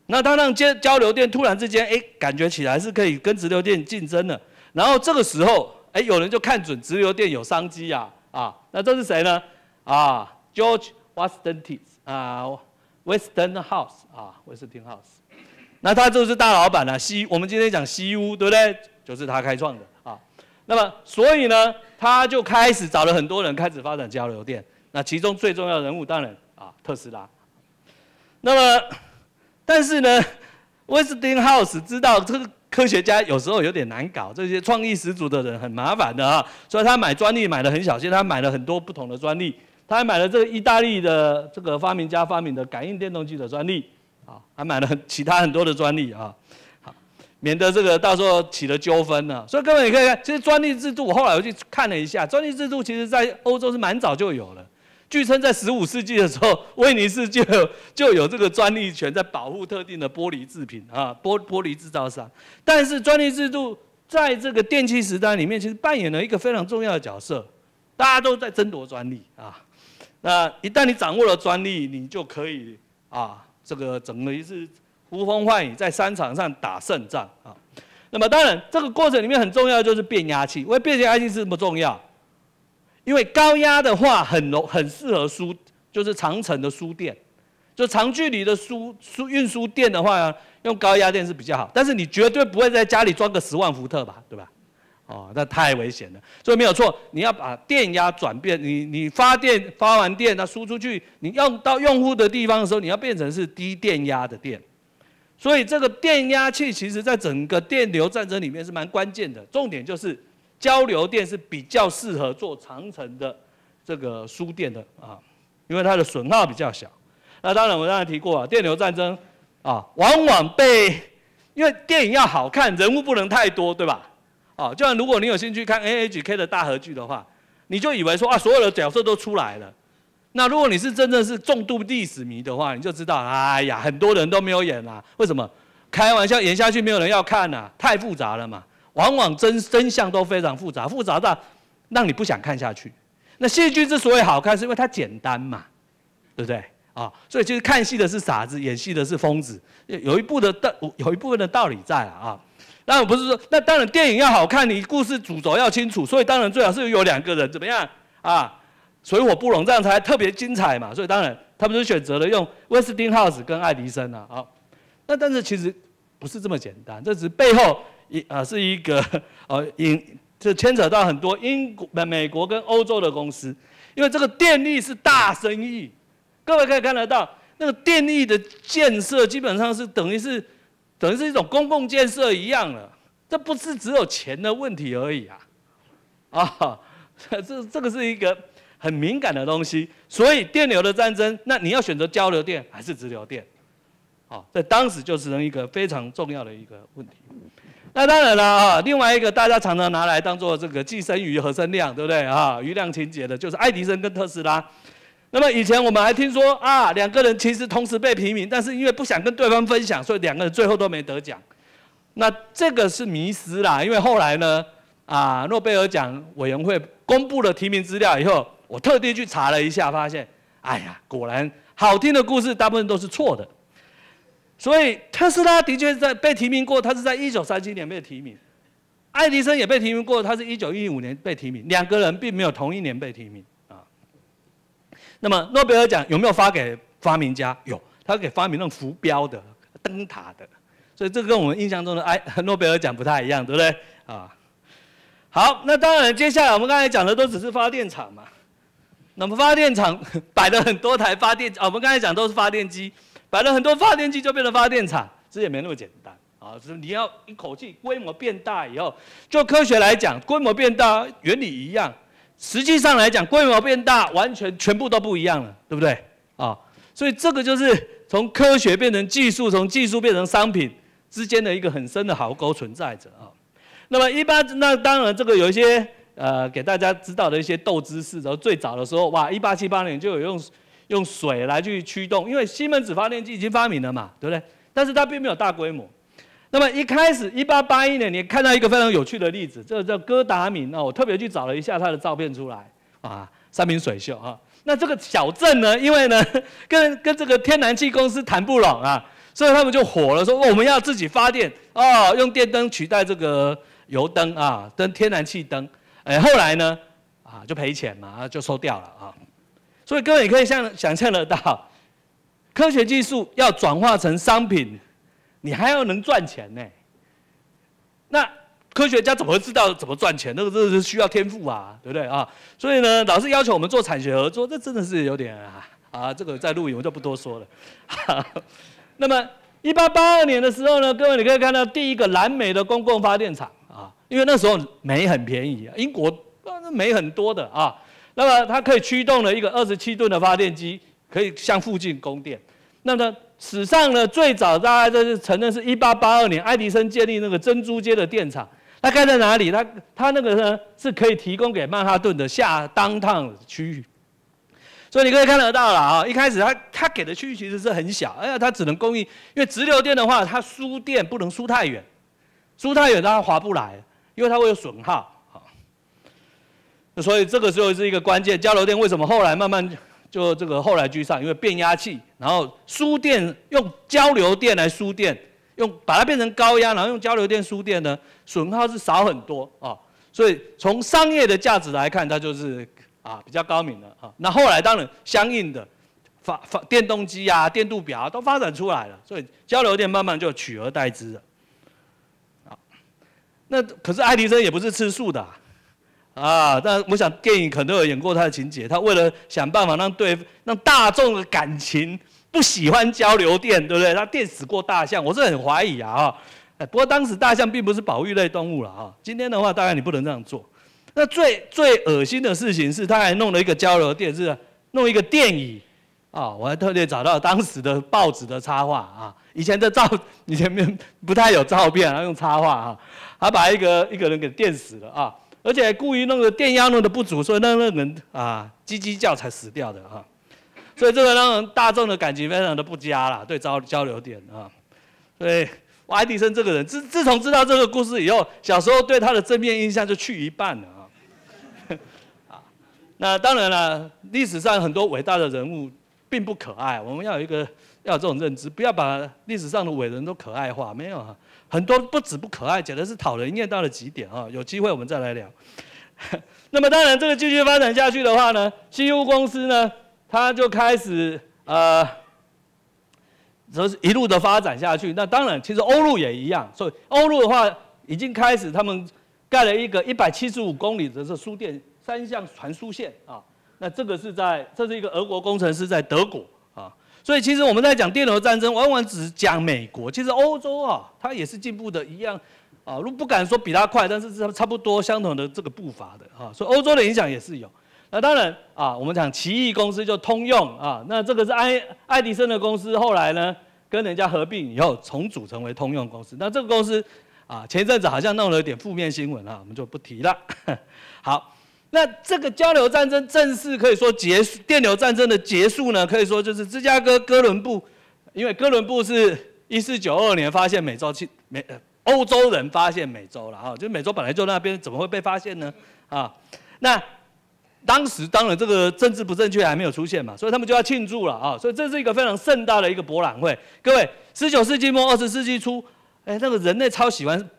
那他让交交流电突然之间，哎，感觉起来是可以跟直流电竞争的。然后这个时候，哎，有人就看准直流电有商机呀，啊，那这是谁呢？啊，George w e s t o n t i s 啊 w e s t e r n h o u s e 啊 w e s t e r n h o u s e 那他就是大老板了。西，我们今天讲西屋，对不对？就是他开创的。那么，所以呢，他就开始找了很多人，开始发展交流电。那其中最重要人物，当然啊，特斯拉。那么，但是呢，威斯汀豪斯知道这个科学家有时候有点难搞，这些创意十足的人很麻烦的啊。所以他买专利买的很小心，他买了很多不同的专利，他还买了这个意大利的这个发明家发明的感应电动机的专利啊，还买了其他很多的专利啊。免得这个到时候起了纠纷呢。所以各位也可以看，其实专利制度我后来又去看了一下，专利制度其实在欧洲是蛮早就有了，据称在十五世纪的时候，威尼斯就 就有这个专利权在保护特定的玻璃制品啊，玻玻璃制造商。但是专利制度在这个电气时代里面，其实扮演了一个非常重要的角色，大家都在争夺专利啊，那一旦你掌握了专利，你就可以啊，这个整个一是。呼风唤雨，在商场上打胜仗啊！那么当然，这个过程里面很重要的就是变压器。为变压器是这么重要？因为高压的话很容很适合输，就是长程的输电，就长距离的输输运输电的话，用高压电是比较好。但是你绝对不会在家里装个十万伏特吧，对吧？哦，那太危险了。所以没有错，你要把电压转变。你你发电发完电，那输出去，你用到用户的地方的时候，你要变成是低电压的电。所以这个电压器其实在整个电流战争里面是蛮关键的，重点就是交流电是比较适合做长程的这个输电的啊，因为它的损耗比较小。那当然我刚才提过啊，电流战争啊，往往被因为电影要好看，人物不能太多，对吧？啊，就像如果你有兴趣看 NHK 的大合剧的话，你就以为说啊，所有的角色都出来了。那如果你是真正是重度历史迷的话，你就知道，哎呀，很多人都没有演啦。为什么？开玩笑演下去没有人要看啊，太复杂了嘛。往往真真相都非常复杂，复杂到让你不想看下去。那戏剧之所以好看，是因为它简单嘛，对不对？啊，所以就是看戏的是傻子，演戏的是疯子，有一部的道，有一部分的道理在啊。那我不是说，那当然电影要好看，你故事主轴要清楚，所以当然最好是有两个人怎么样啊？水火不容，这样才特别精彩嘛！所以当然，他们就选择了用威斯汀豪斯跟爱迪生呐啊。那但是其实不是这么简单，这是背后一啊是一个 呃引，这牵扯到很多英国、美美国跟欧洲的公司，因为这个电力是大生意。各位可以看得到，那个电力的建设基本上是等于是等于是一种公共建设一样了，这不是只有钱的问题而已啊啊！这这个是一个。很敏感的东西，所以电流的战争，那你要选择交流电还是直流电？好，在当时就是一个非常重要的一个问题。那当然了啊，另外一个大家常常拿来当做这个寄生鱼和生量，对不对啊？鱼量情节的就是爱迪生跟特斯拉。那么以前我们还听说啊，两个人其实同时被提名，但是因为不想跟对方分享，所以两个人最后都没得奖。那这个是迷失啦，因为后来呢啊，诺贝尔奖委员会公布了提名资料以后。我特地去查了一下，发现，哎呀，果然好听的故事大部分都是错的。所以特斯拉的确在被提名过，他是在一九三七年被提名；爱迪生也被提名过，他是一九一五年被提名。两个人并没有同一年被提名啊。那么诺贝尔奖有没有发给发明家？有，他给发明那种浮标的、灯塔的。所以这跟我们印象中的哎 诺贝尔奖不太一样，对不对？啊，好，那当然接下来我们刚才讲的都只是发电厂嘛。那么发电厂 摆了很多台发电，啊，我们刚才讲都是发电机，摆了很多发电机就变成发电厂，这也没那么简单啊。是你要一口气规模变大以后，就科学来讲，规模变大原理一样，实际上来讲，规模变大完全全部都不一样了，对不对啊？所以这个就是从科学变成技术，从技术变成商品之间的一个很深的壕沟存在着啊。那么一般那当然这个有一些。呃，给大家知道的一些斗知识。然后最早的时候，哇，一八七八年就有用用水来去驱动，因为西门子发电机已经发明了嘛，对不对？但是它并没有大规模。那么一开始，一八八一年，你看到一个非常有趣的例子，这个叫哥达明啊，我特别去找了一下他的照片出来，啊，山明水秀啊。那这个小镇呢，因为呢 跟跟这个天然气公司谈不拢啊，所以他们就火了，说我们要自己发电啊，用电灯取代这个油灯啊，灯天然气灯。哎，后来呢，啊，就赔钱嘛，就收掉了啊。所以各位也可以像想象得到，科学技术要转化成商品，你还要能赚钱呢。那科学家怎么知道怎么赚钱？那个真的是需要天赋啊，对不对啊？所以呢，老是要求我们做产学合作，这真的是有点啊啊，这个在录影我就不多说了。那么一八八二年的时候呢，各位你可以看到第一个南美的公共发电厂。因为那时候煤很便宜，啊，英国煤很多的啊，那么它可以驱动了一个二十七吨的发电机，可以向附近供电。那么史上呢，最早大家在是承认是一八八二年，爱迪生建立那个珍珠街的电厂。它盖在哪里？它它那个呢是可以提供给曼哈顿的下当趟区域。所以你可以看得到了啊，一开始它它给的区域其实是很小，哎呀，它只能供应，因为直流电的话，它输电不能输太远，输太远它划不来。因为它会有损耗，啊，所以这个时候是一个关键。交流电为什么后来慢慢就这个后来居上？因为变压器，然后输电用交流电来输电，用把它变成高压，然后用交流电输电呢，损耗是少很多啊。所以从商业的价值来看，它就是啊比较高明的啊。那后来当然相应的发发电动机啊、电度表啊都发展出来了，所以交流电慢慢就取而代之了。那可是爱迪生也不是吃素的啊！但我想电影可能都有演过他的情节。他为了想办法让对让大众的感情不喜欢交流电，对不对？他电死过大象，我是很怀疑啊！啊，不过当时大象并不是保育类动物了啊。今天的话，大概你不能这样做。那最最恶心的事情是，他还弄了一个交流电，是弄一个电椅啊！我还特地找到当时的报纸的插画啊。以前的照以前面不太有照片，然后用插画啊。还把一个一个人给电死了啊！而且故意弄的电压弄的不足，所以那那人啊，叽叽叫才死掉的啊！所以这个让大众的感情非常的不佳啦。对交交流点啊，所以爱迪生这个人自自从知道这个故事以后，小时候对他的正面印象就去一半了啊！啊，那当然了，历史上很多伟大的人物并不可爱，我们要有一个要这种认知，不要把历史上的伟人都可爱化，没有啊。很多不止不可爱，简直是讨人厌到了极点啊！有机会我们再来聊。那么当然，这个继续发展下去的话呢，西欧公司呢，它就开始呃，说是一路的发展下去。那当然，其实欧陆也一样，所以欧陆的话，已经开始他们盖了一个一百七十五公里的这输电三项传输线啊。那这个是在这是一个俄国工程师在德国。所以其实我们在讲电流战争，往往只讲美国。其实欧洲啊，它也是进步的一样啊，如果不敢说比它快，但是差差不多相同的这个步伐的啊，所以欧洲的影响也是有。那当然啊，我们讲奇异公司就通用啊，那这个是爱爱迪生的公司，后来呢跟人家合并以后重组成为通用公司。那这个公司啊，前一阵子好像弄了点负面新闻啊，我们就不提了。好。那这个交流战争正式可以说结束，电流战争的结束呢，可以说就是芝加哥哥伦布，因为哥伦布是一四九二年发现美洲去，美欧洲人发现美洲了啊，就美洲本来就那边，怎么会被发现呢？啊，那当时当然这个政治不正确还没有出现嘛，所以他们就要庆祝了啊，所以这是一个非常盛大的一个博览会。各位，十九世纪末二十世纪初，哎，那个人类超喜欢。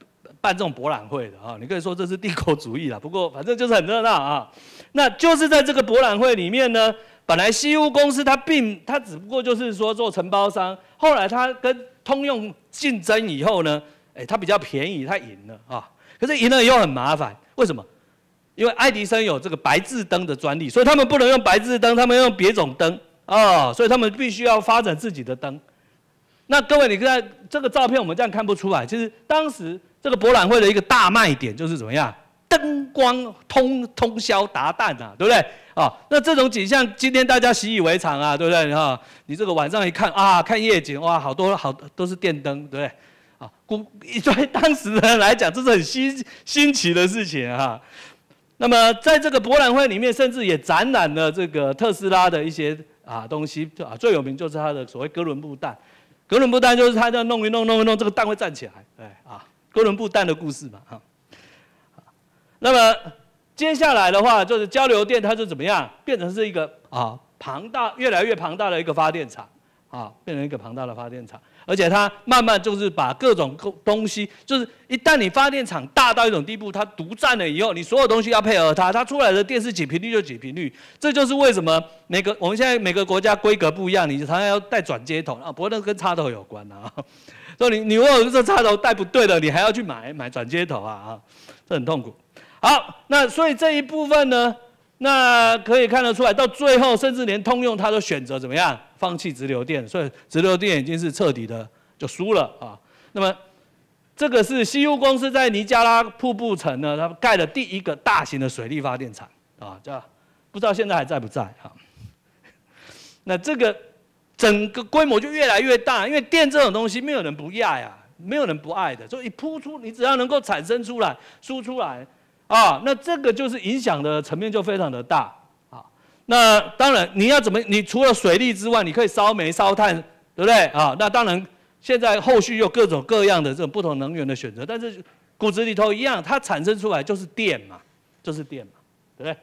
办这种博览会的啊，你可以说这是帝国主义了。不过反正就是很热闹啊。那就是在这个博览会里面呢，本来西屋公司它并它只不过就是说做承包商，后来它跟通用竞争以后呢，哎，它比较便宜，它赢了啊。可是赢了又很麻烦，为什么？因为爱迪生有这个白炽灯的专利，所以他们不能用白炽灯，他们用别种灯啊，所以他们必须要发展自己的灯。那各位，你看这个照片，我们这样看不出来，其实当时。这个博览会的一个大卖点就是怎么样？灯光通通宵达旦啊，对不对？啊，那这种景象今天大家习以为常啊，对不对？哈，你这个晚上一看啊，看夜景哇，好多好都是电灯，对不对？啊，古以对当时人来讲这是很新新奇的事情啊。那么在这个博览会里面，甚至也展览了这个特斯拉的一些啊东西啊，最有名就是它的所谓哥伦布蛋。哥伦布蛋就是它这样弄一弄弄一弄，这个蛋会站起来，对啊。哥伦布蛋的故事嘛，哈，那么接下来的话就是交流电，它是怎么样变成是一个啊庞大越来越庞大的一个发电厂啊，变成一个庞大的发电厂，而且它慢慢就是把各种东西，就是一旦你发电厂大到一种地步，它独占了以后，你所有东西要配合它，它出来的电是几频率就几频率，这就是为什么每个我们现在每个国家规格不一样，你常常要带转接头啊，不过那跟插头有关啊。说你你如果这插头带不对了，你还要去买买转接头啊啊，这很痛苦。好，那所以这一部分呢，那可以看得出来，到最后甚至连通用它都选择怎么样，放弃直流电，所以直流电已经是彻底的就输了啊。那么这个是西屋公司在尼加拉瀑布城呢，它盖的第一个大型的水力发电厂啊，叫不知道现在还在不在啊。那这个。整个规模就越来越大，因为电这种东西没有人不要呀，没有人不爱的。所以你铺出，你只要能够产生出来、输出来啊，那这个就是影响的层面就非常的大啊。那当然你要怎么？你除了水利之外，你可以烧煤、烧炭，对不对啊？那当然现在后续有各种各样的这种不同能源的选择，但是骨子里头一样，它产生出来就是电嘛，就是电嘛，对不对？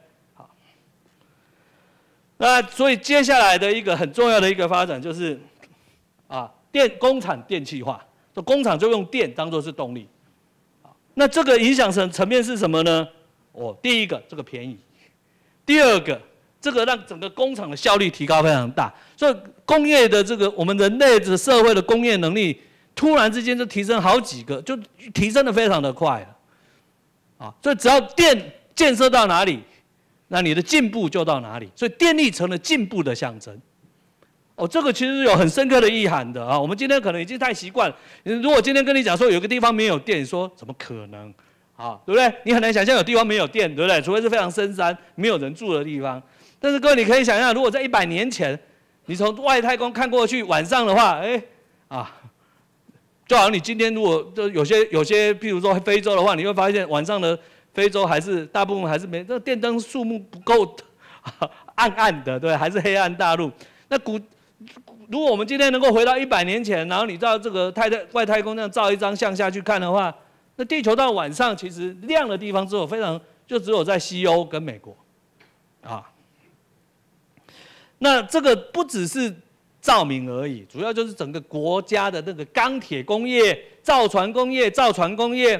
那所以接下来的一个很重要的一个发展就是，啊，电工厂电气化，这工厂就用电当做是动力。啊，那这个影响层层面是什么呢？哦，第一个这个便宜，第二个这个让整个工厂的效率提高非常大，所以工业的这个我们人类的社会的工业能力突然之间就提升好几个，就提升的非常的快了。啊，所以只要电建设到哪里。那你的进步就到哪里？所以电力成了进步的象征。哦，这个其实有很深刻的意涵的啊。我们今天可能已经太习惯，如果今天跟你讲说有个地方没有电，你说怎么可能？啊，对不对？你很难想象有地方没有电，对不对？除非是非常深山没有人住的地方。但是各位，你可以想象，如果在一百年前，你从外太空看过去，晚上的话，哎，啊，就好像你今天如果就有些有些，譬如说非洲的话，你会发现晚上的非洲还是大部分还是没，这电灯数目不够的，暗暗的，对，还是黑暗大陆。那古，如果我们今天能够回到一百年前，然后你到这个太外太空那样照一张相下去看的话，那地球到晚上其实亮的地方只有非常，就只有在西欧跟美国，啊。那这个不只是照明而已，主要就是整个国家的那个钢铁工业、造船工业、造船工业。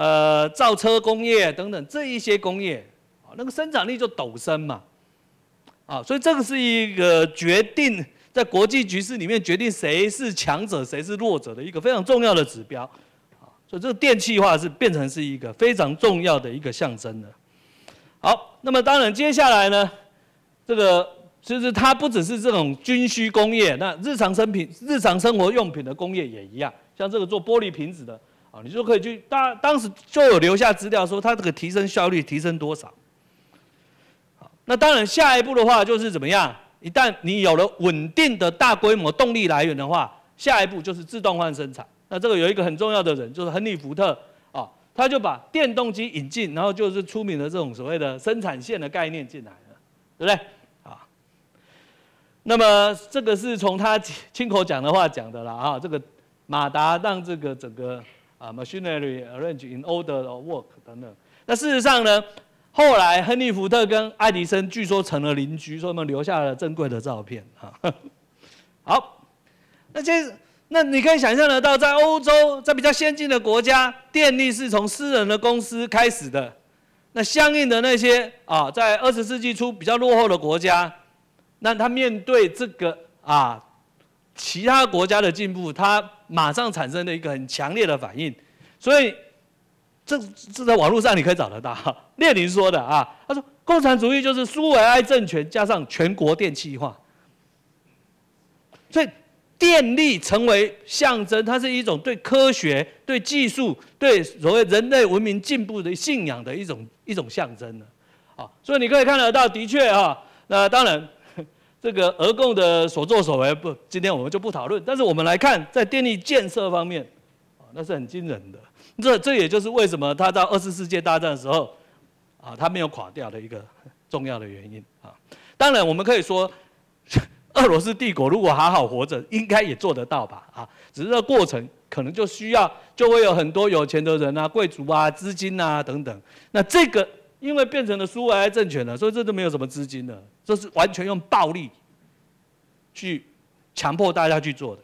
呃，造车工业等等这一些工业，啊，那个生产力就陡升嘛，啊，所以这个是一个决定在国际局势里面决定谁是强者谁是弱者的一个非常重要的指标，啊，所以这个电气化是变成是一个非常重要的一个象征了。好，那么当然接下来呢，这个其实它不只是这种军需工业，那日常生品、日常生活用品的工业也一样，像这个做玻璃瓶子的。啊，你就可以去，当当时就有留下资料说，它这个提升效率提升多少？好，那当然下一步的话就是怎么样？一旦你有了稳定的大规模动力来源的话，下一步就是自动化生产。那这个有一个很重要的人，就是亨利·福特啊，他就把电动机引进，然后就是出名的这种所谓的生产线的概念进来了，对不对？啊，那么这个是从他亲口讲的话讲的了啊，这个马达让这个整个。啊，machinery arrange in order of work 等等。那事实上呢，后来亨利福特跟爱迪生据说成了邻居，说他们留下了珍贵的照片啊。好，那这那你可以想象得到，在欧洲，在比较先进的国家，电力是从私人的公司开始的。那相应的那些啊，在二十世纪初比较落后的国家，那他面对这个啊其他国家的进步，他马上产生的一个很强烈的反应，所以这这在网络上你可以找得到。列宁说的啊，他说共产主义就是苏维埃政权加上全国电气化，所以电力成为象征，它是一种对科学、对技术、对所谓人类文明进步的信仰的一种一种象征呢。啊，所以你可以看得到，的确啊，那当然。这个俄共的所作所为，不，今天我们就不讨论。但是我们来看，在电力建设方面，啊，那是很惊人的。这这也就是为什么他到二次世界大战的时候，啊，他没有垮掉的一个重要的原因啊。当然，我们可以说，俄罗斯帝国如果还好活着，应该也做得到吧？啊，只是这过程可能就需要，就会有很多有钱的人啊、贵族啊、资金啊等等。那这个因为变成了苏维埃政权了，所以这都没有什么资金了。都是完全用暴力去强迫大家去做的。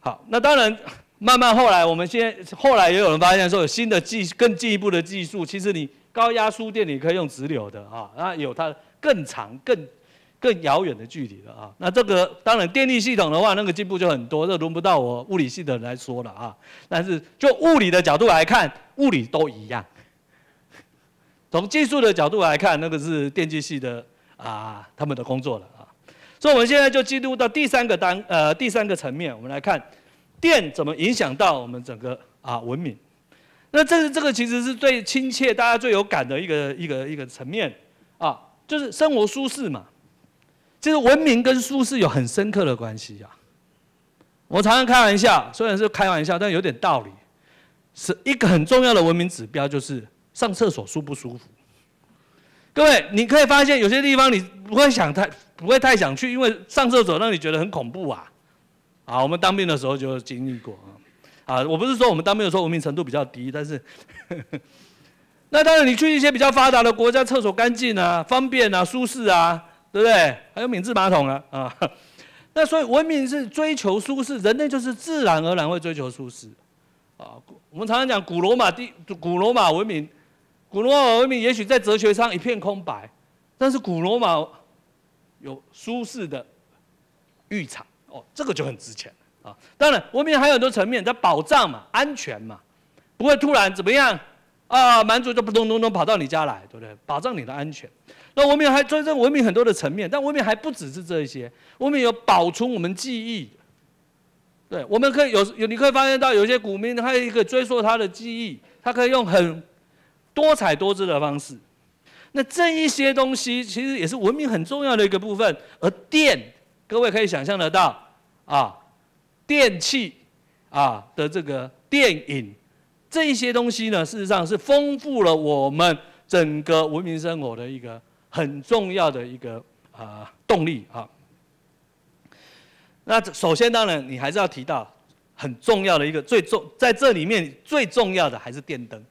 好，那当然，慢慢后来，我们现在后来也有人发现说，有新的技更进一步的技术，其实你高压输电你可以用直流的啊，那有它更长、更更遥远的距离了啊。那这个当然电力系统的话，那个进步就很多，这轮不到我物理系的人来说了啊。但是就物理的角度来看，物理都一样。从技术的角度来看，那个是电机系的啊，他们的工作了啊。所以我们现在就进入到第三个单呃第三个层面，我们来看电怎么影响到我们整个啊文明。那这是这个其实是最亲切、大家最有感的一个一个一个层面啊，就是生活舒适嘛。就是文明跟舒适有很深刻的关系啊。我常常开玩笑，虽然是开玩笑，但有点道理，是一个很重要的文明指标，就是。上厕所舒不舒服？各位，你可以发现有些地方你不会想太不会太想去，因为上厕所让你觉得很恐怖啊！啊，我们当兵的时候就经历过啊！啊，我不是说我们当兵的时候文明程度比较低，但是 那当然你去一些比较发达的国家，厕所干净啊、方便啊、舒适啊，对不对？还有免治马桶啊！啊，那所以文明是追求舒适，人类就是自然而然会追求舒适啊！我们常常讲古罗马帝、古罗马文明。古罗马文明也许在哲学上一片空白，但是古罗马有舒适的浴场哦，这个就很值钱啊。当然，文明还有很多层面，在保障嘛、安全嘛，不会突然怎么样啊，蛮族就扑通扑通跑到你家来，对不对？保障你的安全。那文明还真正文明很多的层面，但文明还不只是这一些，文明有保存我们记忆，对，我们可以有有，你可以发现到有些古民他一个追溯他的记忆，他可以用很。多彩多姿的方式，那这一些东西其实也是文明很重要的一个部分。而电，各位可以想象得到啊，电器啊的这个电影，这一些东西呢，事实上是丰富了我们整个文明生活的一个很重要的一个啊动力啊。那首先，当然你还是要提到很重要的一个最重，在这里面最重要的还是电灯。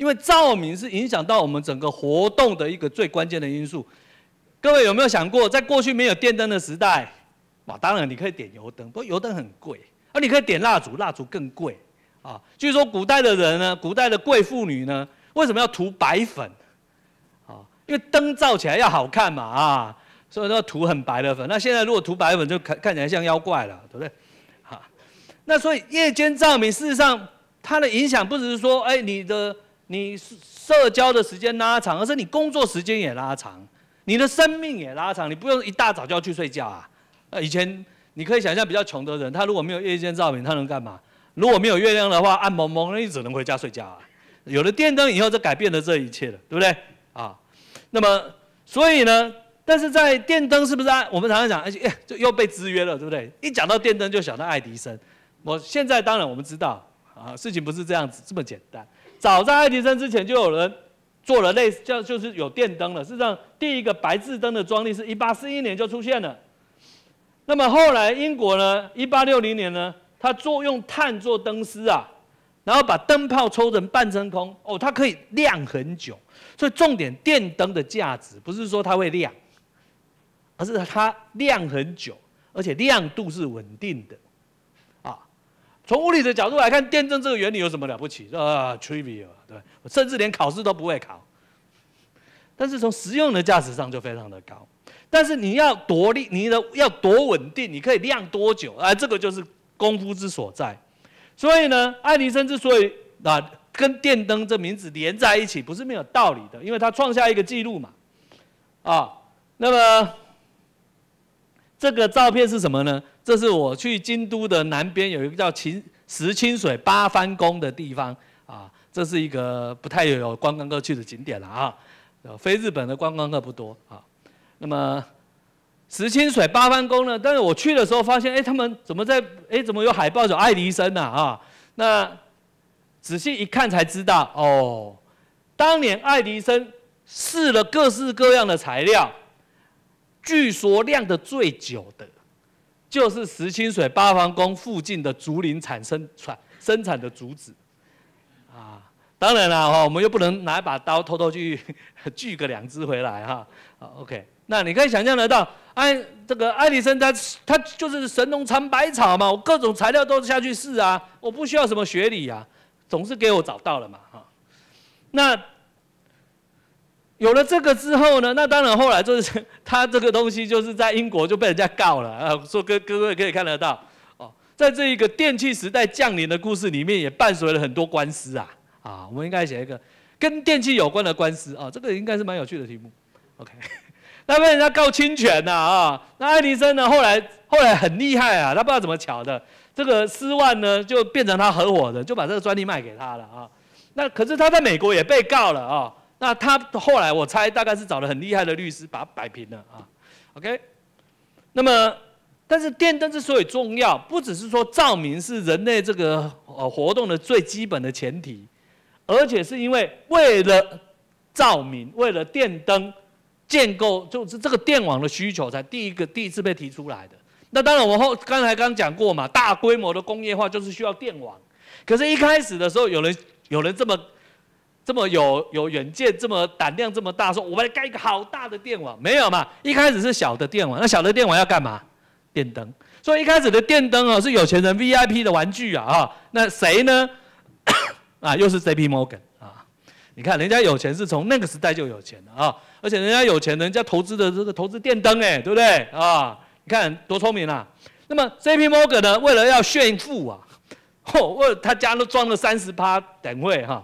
因为照明是影响到我们整个活动的一个最关键的因素。各位有没有想过，在过去没有电灯的时代，哇，当然你可以点油灯，不过油灯很贵，而你可以点蜡烛，蜡烛更贵啊。据说古代的人呢，古代的贵妇女呢，为什么要涂白粉？啊，因为灯照起来要好看嘛，啊，所以要涂很白的粉。那现在如果涂白粉，就看看起来像妖怪了，对不对？那所以夜间照明，事实上它的影响不只是说，哎，你的。你社交的时间拉长，而是你工作时间也拉长，你的生命也拉长，你不用一大早就要去睡觉啊。以前你可以想象比较穷的人，他如果没有夜间照明，他能干嘛？如果没有月亮的话，暗蒙蒙，那你只能回家睡觉啊。有了电灯以后，就改变了这一切了，对不对？啊，那么所以呢？但是在电灯是不是？我们常常讲，哎，哎，就又被制约了，对不对？一讲到电灯，就想到爱迪生。我现在当然我们知道，啊，事情不是这样子这么简单。早在爱迪生之前，就有人做了类似，叫就是有电灯了。事实上，第一个白炽灯的专利是1841年就出现了。那么后来，英国呢，1860年呢，它做用碳做灯丝啊，然后把灯泡抽成半真空，哦，它可以亮很久。所以，重点电灯的价值不是说它会亮，而是它亮很久，而且亮度是稳定的。从物理的角度来看，电灯这个原理有什么了不起？啊，trivial，对，甚至连考试都不会考。但是从实用的价值上就非常的高。但是你要多力，你的要多稳定，你可以亮多久？啊，这个就是功夫之所在。所以呢，爱迪生之所以啊跟电灯这名字连在一起，不是没有道理的，因为他创下一个记录嘛。啊，那么这个照片是什么呢？这是我去京都的南边有一个叫秦石清水八幡宫的地方啊，这是一个不太有观光客去的景点了啊，非日本的观光客不多啊。那么石清水八幡宫呢？但是我去的时候发现，哎，他们怎么在？哎，怎么有海报有爱迪生呢？啊，那仔细一看才知道，哦，当年爱迪生试了各式各样的材料，据说亮的最久的。就是石清水八房宫附近的竹林产生产生产的竹子，啊，当然了哈，我们又不能拿一把刀偷偷去 锯个两只回来哈，o k 那你可以想象得到，哎，这个爱迪森他他就是神农尝百草嘛，我各种材料都下去试啊，我不需要什么学理啊，总是给我找到了嘛哈，那。有了这个之后呢，那当然后来就是 他这个东西就是在英国就被人家告了啊。说各各位可以看得到哦，在这一个电器时代降临的故事里面，也伴随了很多官司啊啊。我们应该写一个跟电器有关的官司啊，这个应该是蛮有趣的题目。OK，那被人家告侵权呐啊。那爱迪生呢后来后来很厉害啊，他不知道怎么巧的，这个斯万呢就变成他合伙的，就把这个专利卖给他了啊。那可是他在美国也被告了啊。那他后来，我猜大概是找了很厉害的律师，把它摆平了啊。OK，那么，但是电灯之所以重要，不只是说照明是人类这个呃活动的最基本的前提，而且是因为为了照明，为了电灯，建构就是这个电网的需求才第一个第一次被提出来的。那当然，我后刚才刚讲过嘛，大规模的工业化就是需要电网。可是，一开始的时候，有人有人这么。这么有有远见，这么胆量这么大，说我们来盖一个好大的电网，没有嘛？一开始是小的电网，那小的电网要干嘛？电灯。所以一开始的电灯啊，是有钱人 VIP 的玩具啊，啊，那谁呢？啊，又是 J.P.Morgan 啊！你看人家有钱是从那个时代就有钱的啊，而且人家有钱，人家投资的这个投资电灯，哎，对不对啊？你看多聪明啊！那么 J.P.Morgan 呢，为了要炫富啊，哦，他家都装了三十趴等位哈。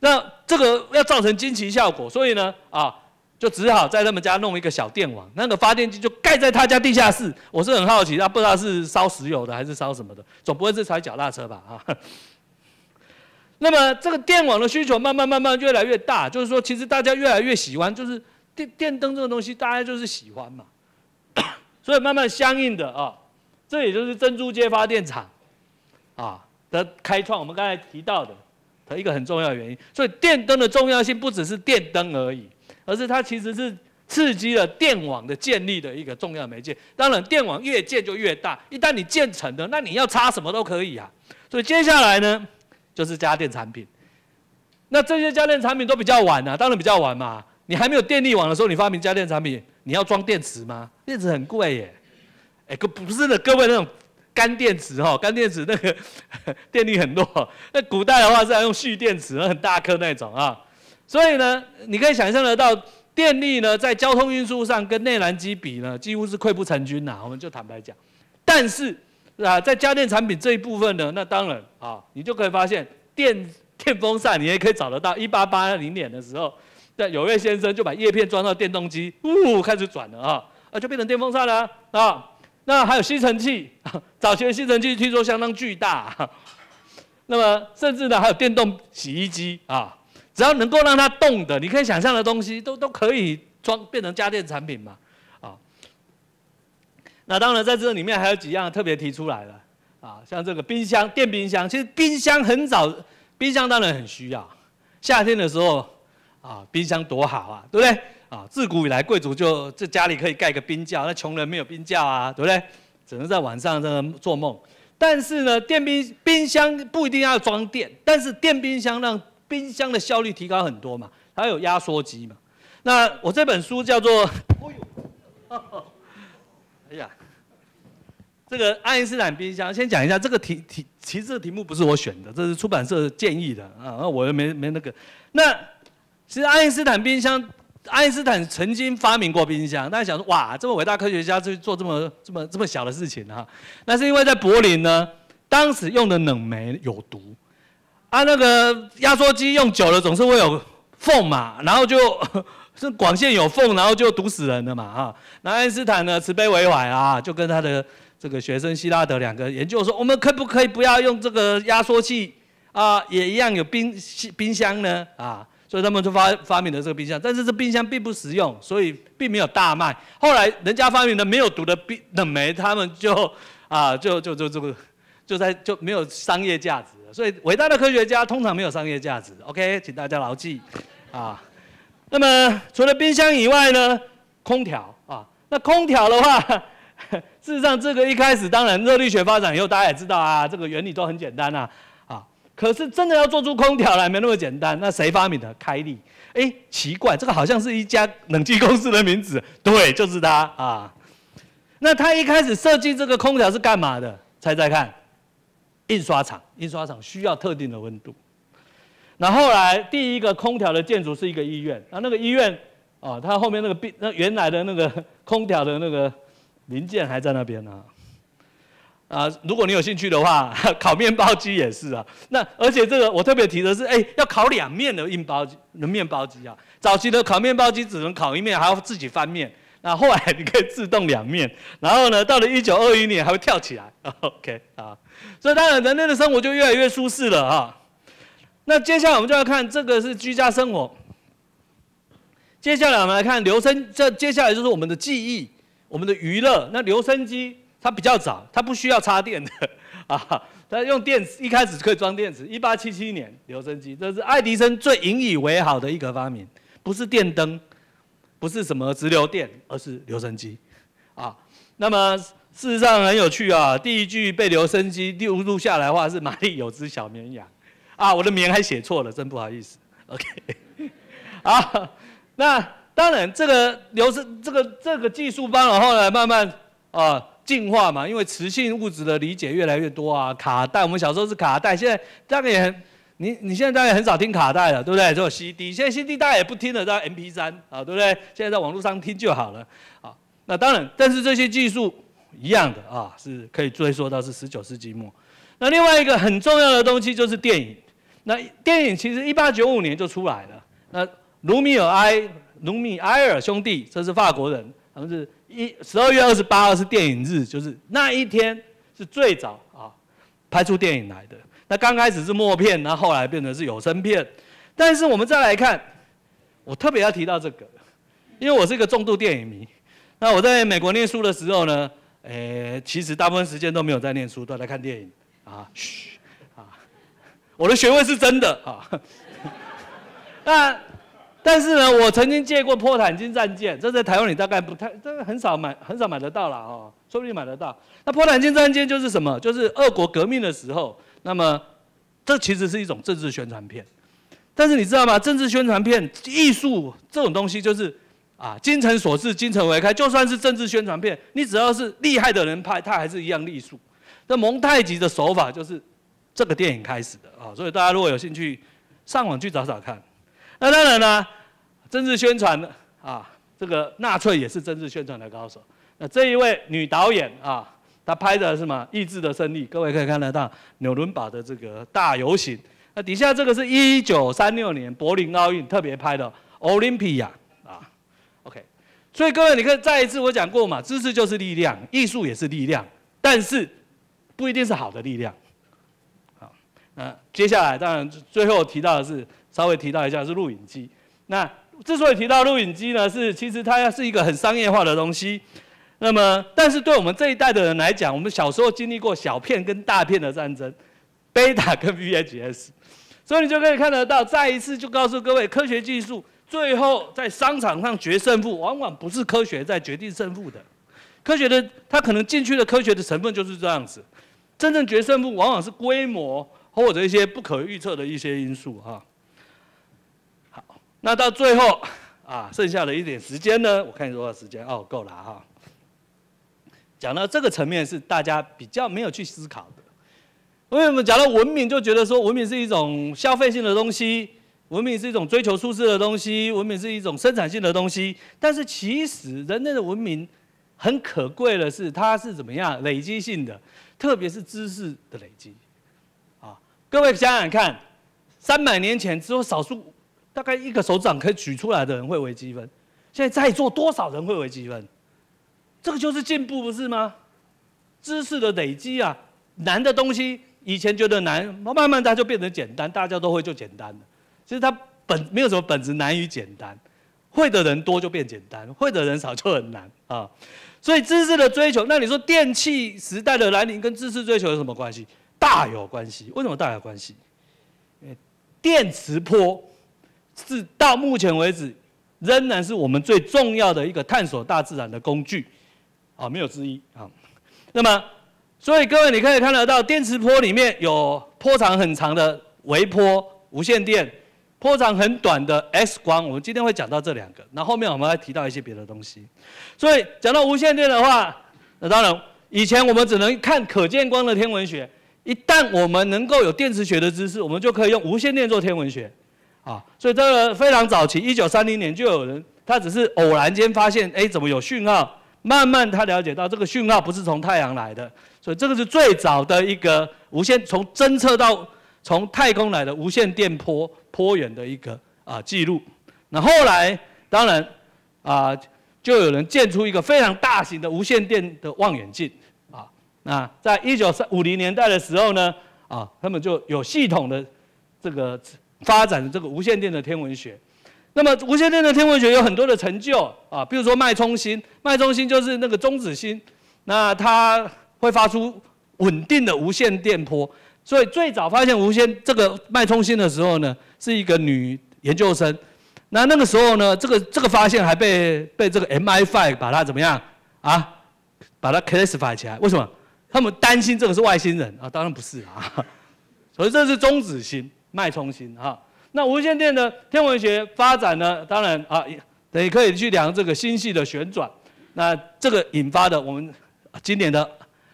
那这个要造成惊奇效果，所以呢，啊，就只好在他们家弄一个小电网，那个发电机就盖在他家地下室。我是很好奇，他不知道是烧石油的还是烧什么的，总不会是踩脚踏车吧？啊。那么这个电网的需求慢慢慢慢越来越大，就是说，其实大家越来越喜欢，就是电电灯这个东西，大家就是喜欢嘛。所以慢慢相应的啊，这也就是珍珠街发电厂啊的开创，我们刚才提到的。一个很重要的原因，所以电灯的重要性不只是电灯而已，而是它其实是刺激了电网的建立的一个重要媒介。当然，电网越建就越大，一旦你建成的，那你要插什么都可以啊。所以接下来呢，就是家电产品。那这些家电产品都比较晚了，当然比较晚嘛。你还没有电力网的时候，你发明家电产品，你要装电池吗？电池很贵耶。哎，不是的，各位那种。干电池哈，干电池那个 电力很弱。那古代的话是要用蓄电池，很大颗那种啊。所以呢，你可以想象得到，电力呢在交通运输上跟内燃机比呢，几乎是溃不成军呐。我们就坦白讲，但是啊，在家电产品这一部分呢，那当然啊，你就可以发现，电电风扇你也可以找得到。一八八零年的时候，那有位先生就把叶片装到电动机，呜，开始转了啊，啊，就变成电风扇了啊。那还有吸尘器，早期的吸尘器听说相当巨大，那么甚至呢还有电动洗衣机啊，只要能够让它动的，你可以想象的东西都都可以装变成家电产品嘛，啊。那当然在这里面还有几样特别提出来的啊，像这个冰箱、电冰箱，其实冰箱很早，冰箱当然很需要，夏天的时候啊，冰箱多好啊，对不对？啊，自古以来，贵族就这家里可以盖个冰窖，那穷人没有冰窖啊，对不对？只能在晚上个做梦。但是呢，电冰冰箱不一定要装电，但是电冰箱让冰箱的效率提高很多嘛，它有压缩机嘛。那我这本书叫做……哎呀，这个爱因斯坦冰箱，先讲一下这个题题，其实这个题目不是我选的，这是出版社建议的啊，我又没没那个。那其实爱因斯坦冰箱。爱因斯坦曾经发明过冰箱，大家想说哇，这么伟大科学家去做这么这么这么小的事情哈？那是因为在柏林呢，当时用的冷媒有毒，啊，那个压缩机用久了总是会有缝嘛，然后就是管线有缝，然后就毒死人了嘛啊。那爱因斯坦呢，慈悲为怀啊，就跟他的这个学生希拉德两个研究说，我们可不可以不要用这个压缩器啊，也一样有冰冰箱呢啊？所以他们就发发明了这个冰箱，但是这冰箱并不实用，所以并没有大卖。后来人家发明的没有毒的冰冷媒，他们就啊就就就这个就在就没有商业价值。所以伟大的科学家通常没有商业价值，OK，请大家牢记啊。那么除了冰箱以外呢，空调啊，那空调的话，事实上这个一开始当然热力学发展以后，大家也知道啊，这个原理都很简单啊。可是真的要做出空调来没那么简单，那谁发明的？开利。哎，奇怪，这个好像是一家冷气公司的名字。对，就是他啊。那他一开始设计这个空调是干嘛的？猜猜看？印刷厂，印刷厂需要特定的温度。那后来第一个空调的建筑是一个医院，那那个医院啊，它后面那个病那原来的那个空调的那个零件还在那边呢。啊，如果你有兴趣的话，烤面包机也是啊。那而且这个我特别提的是，哎，要烤两面的硬包的面包机啊。早期的烤面包机只能烤一面，还要自己翻面。那后来你可以自动两面，然后呢，到了一九二一年还会跳起来。OK 啊，所以当然人类的生活就越来越舒适了哈。那接下来我们就要看这个是居家生活。接下来我们来看留声，这接下来就是我们的记忆，我们的娱乐。那留声机。它比较早，它不需要插电的 啊。它用电池，一开始可以装电池。一八七七年，留声机，这是爱迪生最引以为豪的一个发明，不是电灯，不是什么直流电，而是留声机啊。那么事实上很有趣啊，第一句被留声机录录下来的话是“玛丽有只小绵羊”，啊，我的绵还写错了，真不好意思。OK，好，那当然这个留声这个这个技术，然后来慢慢啊。进化嘛，因为磁性物质的理解越来越多啊。卡带，我们小时候是卡带，现在大概也，你你现在大概很少听卡带了，对不对？只有 CD，现在 CD 大家也不听了，到 MP3 啊，对不对？现在在网络上听就好了啊。那当然，但是这些技术一样的啊，是可以追溯到是十九世纪末。那另外一个很重要的东西就是电影。那电影其实一八九五年就出来了。那卢米尔埃、卢米埃尔兄弟，这是法国人，好像是。一十二月二十八号是电影日，就是那一天是最早啊拍出电影来的。那刚开始是默片，然后后来变成是有声片。但是我们再来看，我特别要提到这个，因为我是一个重度电影迷。那我在美国念书的时候呢，诶，其实大部分时间都没有在念书，都在看电影啊。嘘啊，我的学位是真的啊。但 但是呢，我曾经借过《破产金战舰》，这在台湾你大概不太，这个很少买，很少买得到了啊，说不定买得到。那《破产金战舰》就是什么？就是俄国革命的时候，那么这其实是一种政治宣传片。但是你知道吗？政治宣传片、艺术这种东西，就是啊，精诚所至，金城为开。就算是政治宣传片，你只要是厉害的人拍，它还是一样艺术。那蒙太奇的手法就是这个电影开始的啊，所以大家如果有兴趣，上网去找找看。那当然呢，政治宣传啊，这个纳粹也是政治宣传的高手。那这一位女导演啊，她拍的是什么？意志的胜利。各位可以看得到纽伦堡的这个大游行。那底下这个是1936年柏林奥运特别拍的《奥林匹亚》啊。OK，所以各位你看，再一次我讲过嘛，知识就是力量，艺术也是力量，但是不一定是好的力量。好，那接下来当然最后提到的是。稍微提到一下是录影机，那之所以提到录影机呢，是其实它是一个很商业化的东西，那么但是对我们这一代的人来讲，我们小时候经历过小片跟大片的战争，Beta 跟 VHS，所以你就可以看得到，再一次就告诉各位，科学技术最后在商场上决胜负，往往不是科学在决定胜负的，科学的它可能进去的科学的成分就是这样子，真正决胜负往往是规模或者一些不可预测的一些因素哈。那到最后啊，剩下的一点时间呢？我看有多少时间哦，够了哈。讲到这个层面是大家比较没有去思考的。为什么讲到文明就觉得说文明是一种消费性的东西，文明是一种追求舒适的东西，文明是一种生产性的东西？但是其实人类的文明很可贵的是，它是怎么样累积性的，特别是知识的累积。啊，各位想想看，三百年前只有少数。大概一个手掌可以举出来的人会微积分，现在在座多少人会微积分？这个就是进步不是吗？知识的累积啊，难的东西以前觉得难，慢慢大家就变成简单，大家都会就简单了。其实它本没有什么本质难与简单，会的人多就变简单，会的人少就很难啊。所以知识的追求，那你说电气时代的来临跟知识追求有什么关系？大有关系。为什么大有关系？因为电磁波。是到目前为止，仍然是我们最重要的一个探索大自然的工具，啊，没有之一啊。那么，所以各位你可以看得到，电磁波里面有波长很长的微波、无线电，波长很短的 X 光。我们今天会讲到这两个，那后面我们还提到一些别的东西。所以讲到无线电的话，那当然以前我们只能看可见光的天文学，一旦我们能够有电磁学的知识，我们就可以用无线电做天文学。啊，所以这个非常早期，一九三零年就有人，他只是偶然间发现，哎，怎么有讯号？慢慢他了解到这个讯号不是从太阳来的，所以这个是最早的一个无线从侦测到从太空来的无线电波波源的一个啊记录。那后来当然啊，就有人建出一个非常大型的无线电的望远镜啊，那在一九三五零年代的时候呢，啊，他们就有系统的这个。发展这个无线电的天文学，那么无线电的天文学有很多的成就啊，比如说脉冲星，脉冲星就是那个中子星，那它会发出稳定的无线电波，所以最早发现无线这个脉冲星的时候呢，是一个女研究生，那那个时候呢，这个这个发现还被被这个 M I f i 把它怎么样啊，把它 classify 起来，为什么？他们担心这个是外星人啊，当然不是啊，所以这是中子星。脉冲星哈，那无线电的天文学发展呢？当然啊，也可以去量这个星系的旋转，那这个引发的我们今年的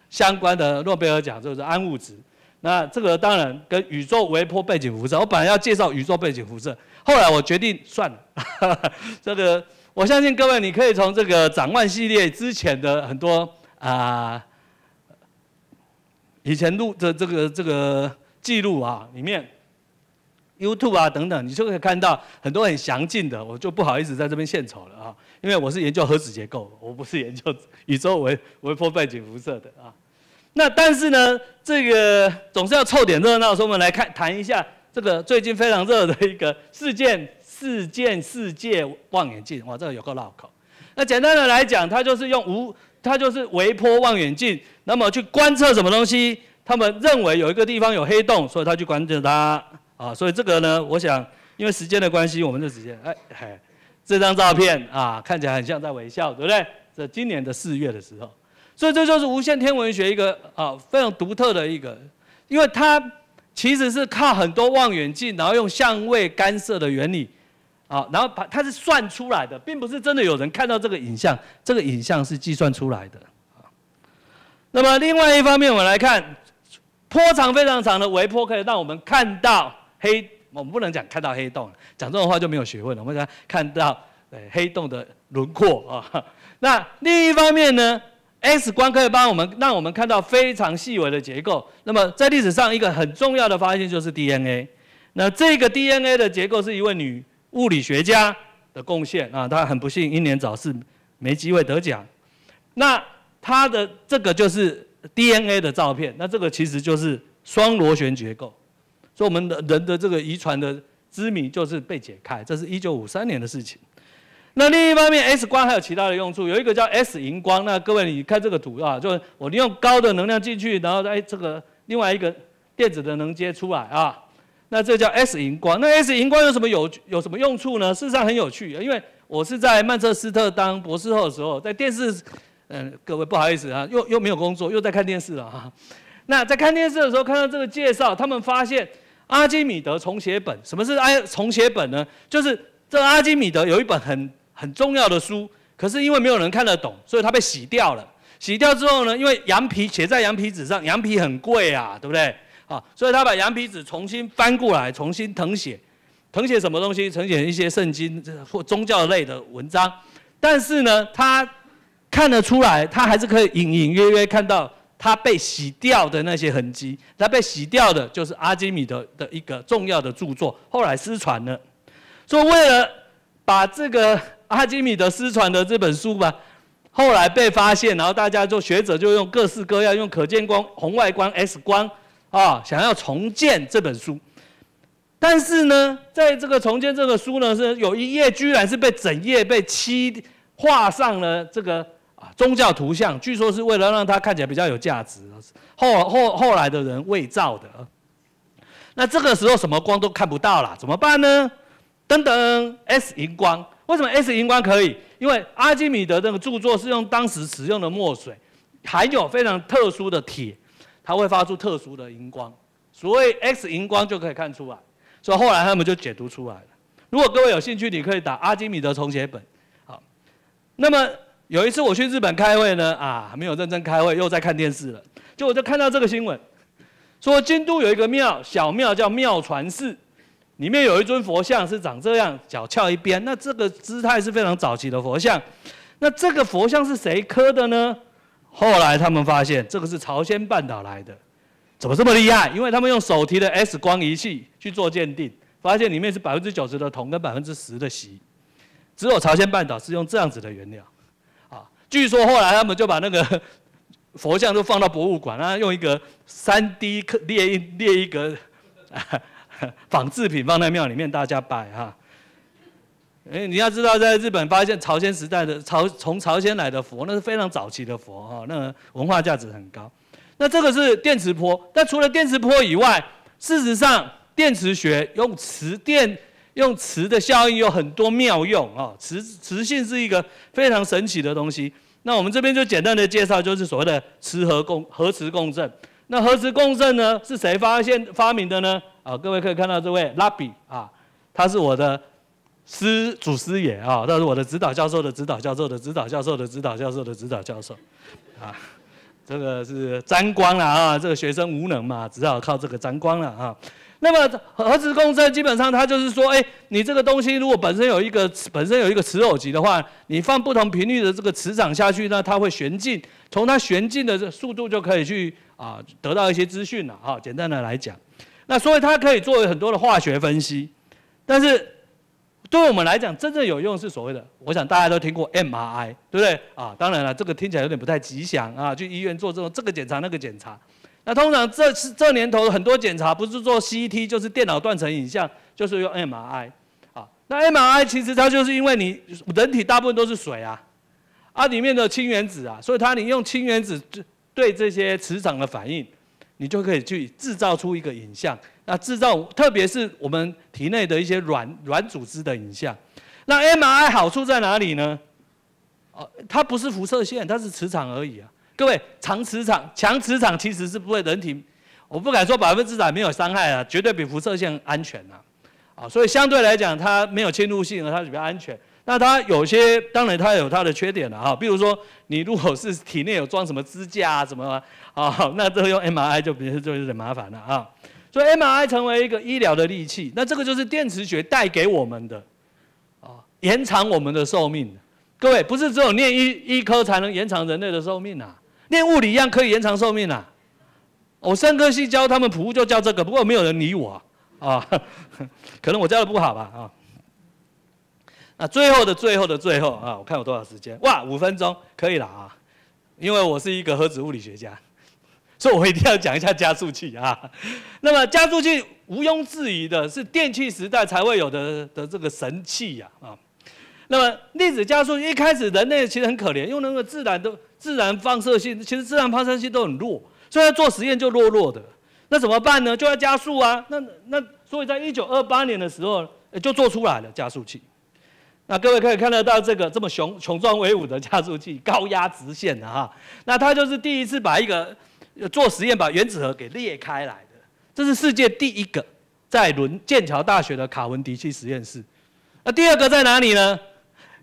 相关的诺贝尔奖就是暗物质。那这个当然跟宇宙微波背景辐射。我本来要介绍宇宙背景辐射，后来我决定算了。这个我相信各位你可以从这个展望系列之前的很多啊以前录的这个这个记录啊里面。YouTube 啊，等等，你就可以看到很多很详尽的。我就不好意思在这边献丑了啊，因为我是研究核子结构，我不是研究宇宙微微波背景辐射的啊。那但是呢，这个总是要凑点热闹，所以我们来看谈一下这个最近非常热的一个事件——事件世界望远镜。哇，这个有个绕口。那简单的来讲，它就是用无，它就是微波望远镜，那么去观测什么东西？他们认为有一个地方有黑洞，所以他去观测它。啊，所以这个呢，我想，因为时间的关系，我们就直接，哎，这张照片啊，看起来很像在微笑，对不对？这今年的四月的时候，所以这就是无线天文学一个啊非常独特的一个，因为它其实是靠很多望远镜，然后用相位干涉的原理，啊，然后把它是算出来的，并不是真的有人看到这个影像，这个影像是计算出来的。啊，那么另外一方面，我们来看，波长非常长的微波可以让我们看到。黑，我们不能讲看到黑洞，讲这种话就没有学问了。我们讲看到诶黑洞的轮廓啊。那另一方面呢，X 光可以帮我们，让我们看到非常细微的结构。那么在历史上一个很重要的发现就是 DNA。那这个 DNA 的结构是一位女物理学家的贡献啊，她很不幸英年早逝，没机会得奖。那她的这个就是 DNA 的照片，那这个其实就是双螺旋结构。所以我们的人的这个遗传的之谜就是被解开，这是一九五三年的事情。那另一方面，S 光还有其他的用处，有一个叫 S 荧光。那各位你看这个图啊，就是我利用高的能量进去，然后哎，这个另外一个电子的能接出来啊。那这叫 S 荧光。那 S 荧光有什么有有什么用处呢？事实上很有趣，因为我是在曼彻斯特当博士后的时候，在电视，嗯，各位不好意思啊，又又没有工作，又在看电视了啊。那在看电视的时候看到这个介绍，他们发现。阿基米德重写本，什么是阿重写本呢？就是这阿基米德有一本很很重要的书，可是因为没有人看得懂，所以他被洗掉了。洗掉之后呢，因为羊皮写在羊皮纸上，羊皮很贵啊，对不对？啊，所以他把羊皮纸重新翻过来，重新誊写。誊写什么东西？誊写一些圣经或宗教类的文章。但是呢，他看得出来，他还是可以隐隐约约看到。它被洗掉的那些痕迹，它被洗掉的就是阿基米德的一个重要的著作，后来失传了。所以为了把这个阿基米德失传的这本书吧，后来被发现，然后大家就学者就用各式各样用可见光、红外光、X 光啊，想要重建这本书。但是呢，在这个重建这个书呢，是有一页居然是被整页被漆画上了这个。啊，宗教图像据说是为了让它看起来比较有价值，后后后来的人伪造的。那这个时候什么光都看不到了，怎么办呢？等等 s 荧光。为什么 S 荧光可以？因为阿基米德那个著作是用当时使用的墨水，含有非常特殊的铁，它会发出特殊的荧光。所谓 X 荧光就可以看出来，所以后来他们就解读出来了。如果各位有兴趣，你可以打阿基米德重写本，好，那么。有一次我去日本开会呢，啊，没有认真开会，又在看电视了。就我就看到这个新闻，说京都有一个庙，小庙叫妙传寺，里面有一尊佛像是长这样，脚翘一边。那这个姿态是非常早期的佛像。那这个佛像是谁刻的呢？后来他们发现这个是朝鲜半岛来的。怎么这么厉害？因为他们用手提的 X 光仪器去做鉴定，发现里面是百分之九十的铜跟百分之十的锡，只有朝鲜半岛是用这样子的原料。据说后来他们就把那个 佛像都放到博物馆然后用一个三 D 刻列一列一个仿制品放在庙里面，大家拜哈。哎，你要知道，在日本发现朝鲜时代的朝从朝鲜来的佛，那是非常早期的佛哈，那文化价值很高。那这个是电磁波，但除了电磁波以外，事实上电磁学用磁电。用磁的效应有很多妙用啊，磁磁性是一个非常神奇的东西。那我们这边就简单的介绍，就是所谓的磁核共核磁共振。那核磁共振呢，是谁发现发明的呢？啊，各位可以看到这位拉比啊，他是我的师祖师爷啊，他是我的指导教授的指导教授的指导教授的指导教授的指导教授啊，这个是沾光了啊，这个学生无能嘛，只好靠这个沾光了啊。那么核磁共振基本上它就是说，哎，你这个东西如果本身有一个磁本身有一个磁偶极的话，你放不同频率的这个磁场下去，那它会旋进，从它旋进的速度就可以去啊得到一些资讯了哈，简单的来讲，那所以它可以作为很多的化学分析，但是对我们来讲真正有用是所谓的，我想大家都听过 MRI，对不对啊？当然了，这个听起来有点不太吉祥啊，去医院做这种这个检查那个检查。那通常这这年头很多检查不是做 CT 就是电脑断层影像，就是用 MRI 啊。那 MRI 其实它就是因为你人体大部分都是水啊，啊里面的氢原子啊，所以它你用氢原子对这些磁场的反应，你就可以去制造出一个影像。那制造特别是我们体内的一些软软组织的影像。那 MRI 好处在哪里呢？哦，它不是辐射线，它是磁场而已啊。各位，长磁场，强磁场其实是不会人体，我不敢说百分之百没有伤害啊，绝对比辐射线安全呐，啊，所以相对来讲，它没有侵入性，和它比较安全。那它有些，当然它有它的缺点了哈，比如说你如果是体内有装什么支架啊，什么啊，啊，那这个用 MRI 就比较就有点麻烦了啊。所以 MRI 成为一个医疗的利器，那这个就是电磁学带给我们的，啊，延长我们的寿命。各位，不是只有念医医科才能延长人类的寿命呐。练物理一样可以延长寿命呐！我生科系教他们，普就教这个，不过没有人理我啊，可能我教的不好吧啊。那最后的最后的最后啊，我看有多少时间？哇，五分钟可以了啊，因为我是一个核子物理学家，所以我一定要讲一下加速器啊。那么加速器毋庸置疑的是电气时代才会有的的这个神器呀啊。那么粒子加速一开始，人类其实很可怜，用那个自然的自然放射性，其实自然放射性都很弱，所以做实验就弱弱的。那怎么办呢？就要加速啊！那那所以，在一九二八年的时候，就做出来了加速器。那各位可以看得到这个这么雄雄壮威武的加速器，高压直线的哈。那它就是第一次把一个做实验把原子核给裂开来的，这是世界第一个在伦剑桥大学的卡文迪奇实验室。那第二个在哪里呢？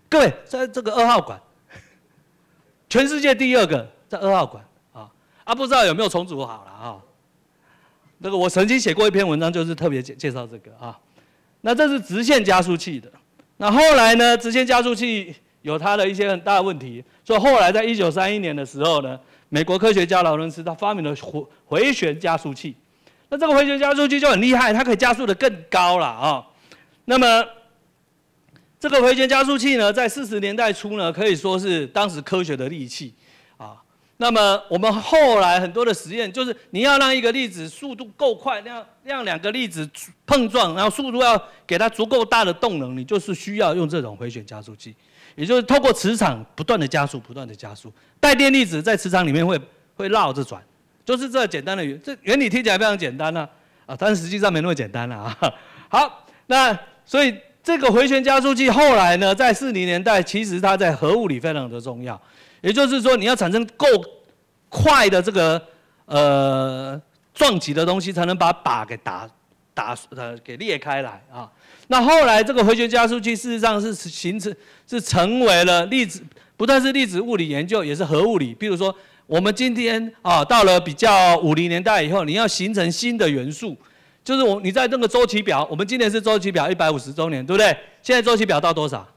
各位，在这个二号馆，全世界第二个在二号馆啊啊，不知道有没有重组好了啊？那个我曾经写过一篇文章，就是特别介介绍这个啊。那这是直线加速器的，那后来呢，直线加速器有它的一些很大问题，所以后来在一九三一年的时候呢，美国科学家劳伦斯他发明了回回旋加速器。那这个回旋加速器就很厉害，它可以加速的更高了啊。那么这个回旋加速器呢，在四十年代初呢，可以说是当时科学的利器啊。那么我们后来很多的实验，就是你要让一个粒子速度够快，让让两个粒子碰撞，然后速度要给它足够大的动能，你就是需要用这种回旋加速器，也就是透过磁场不断的加速，不断的加速，带电粒子在磁场里面会会绕着转，就是这简单的原这原理听起来非常简单呢啊，但是实际上没那么简单了啊。好，那所以。这个回旋加速器后来呢，在四零年代，其实它在核物理非常的重要。也就是说，你要产生够快的这个呃撞击的东西，才能把靶给打打呃给裂开来啊。那后来这个回旋加速器事实上是形成是成为了粒子，不但是粒子物理研究，也是核物理。比如说，我们今天啊到了比较五零年代以后，你要形成新的元素。就是我，你在那个周期表，我们今年是周期表一百五十周年，对不对？现在周期表到多少？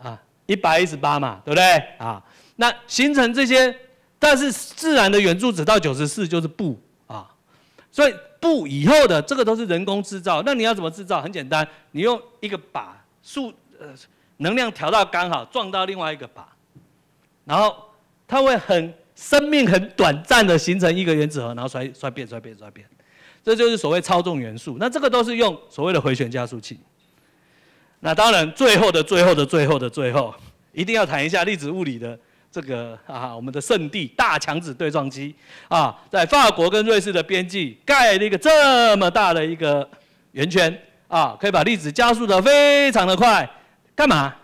啊，一百一十八嘛，对不对？啊，那形成这些，但是自然的圆柱只到九十四就是布啊，所以布以后的这个都是人工制造。那你要怎么制造？很简单，你用一个把数呃能量调到刚好撞到另外一个把，然后它会很生命很短暂的形成一个原子核，然后衰衰变衰变衰变。这就是所谓操纵元素，那这个都是用所谓的回旋加速器。那当然，最后的最后的最后的最后，一定要谈一下粒子物理的这个啊，我们的圣地——大强子对撞机啊，在法国跟瑞士的边境盖了一个这么大的一个圆圈啊，可以把粒子加速的非常的快，干嘛？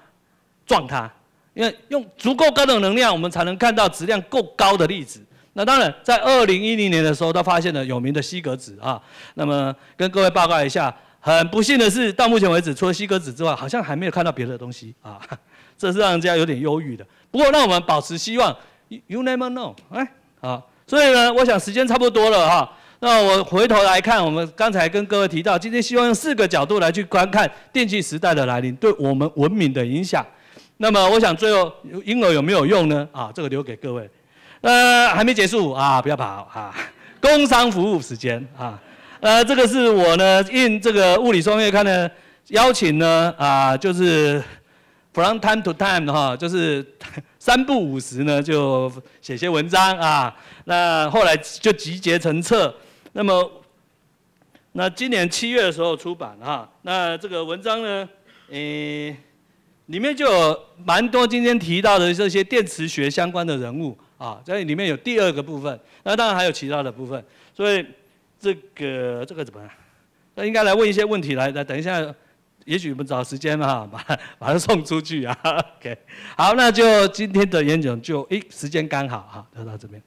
撞它，因为用足够高的能量，我们才能看到质量够高的粒子。那当然，在二零一零年的时候，他发现了有名的西格子啊。那么跟各位报告一下，很不幸的是，到目前为止，除了西格子之外，好像还没有看到别的东西啊。这是让人家有点忧郁的。不过，让我们保持希望，You never know，哎，啊。所以呢，我想时间差不多了哈。那我回头来看，我们刚才跟各位提到，今天希望用四个角度来去观看电器时代的来临对我们文明的影响。那么，我想最后婴儿有没有用呢？啊，这个留给各位。呃，还没结束啊，不要跑啊！工商服务时间啊，呃，这个是我呢，应这个物理双月刊的邀请呢，啊，就是 from time to time 哈，就是三不五十呢，就写些文章啊。那后来就集结成册，那么那今年七月的时候出版哈。那这个文章呢，呃，里面就有蛮多今天提到的这些电磁学相关的人物。啊，在里面有第二个部分，那当然还有其他的部分，所以这个这个怎么？那应该来问一些问题来，来等一下，也许我们找时间嘛，把把它送出去啊。OK，好，那就今天的演讲就，诶，时间刚好哈，就到这边。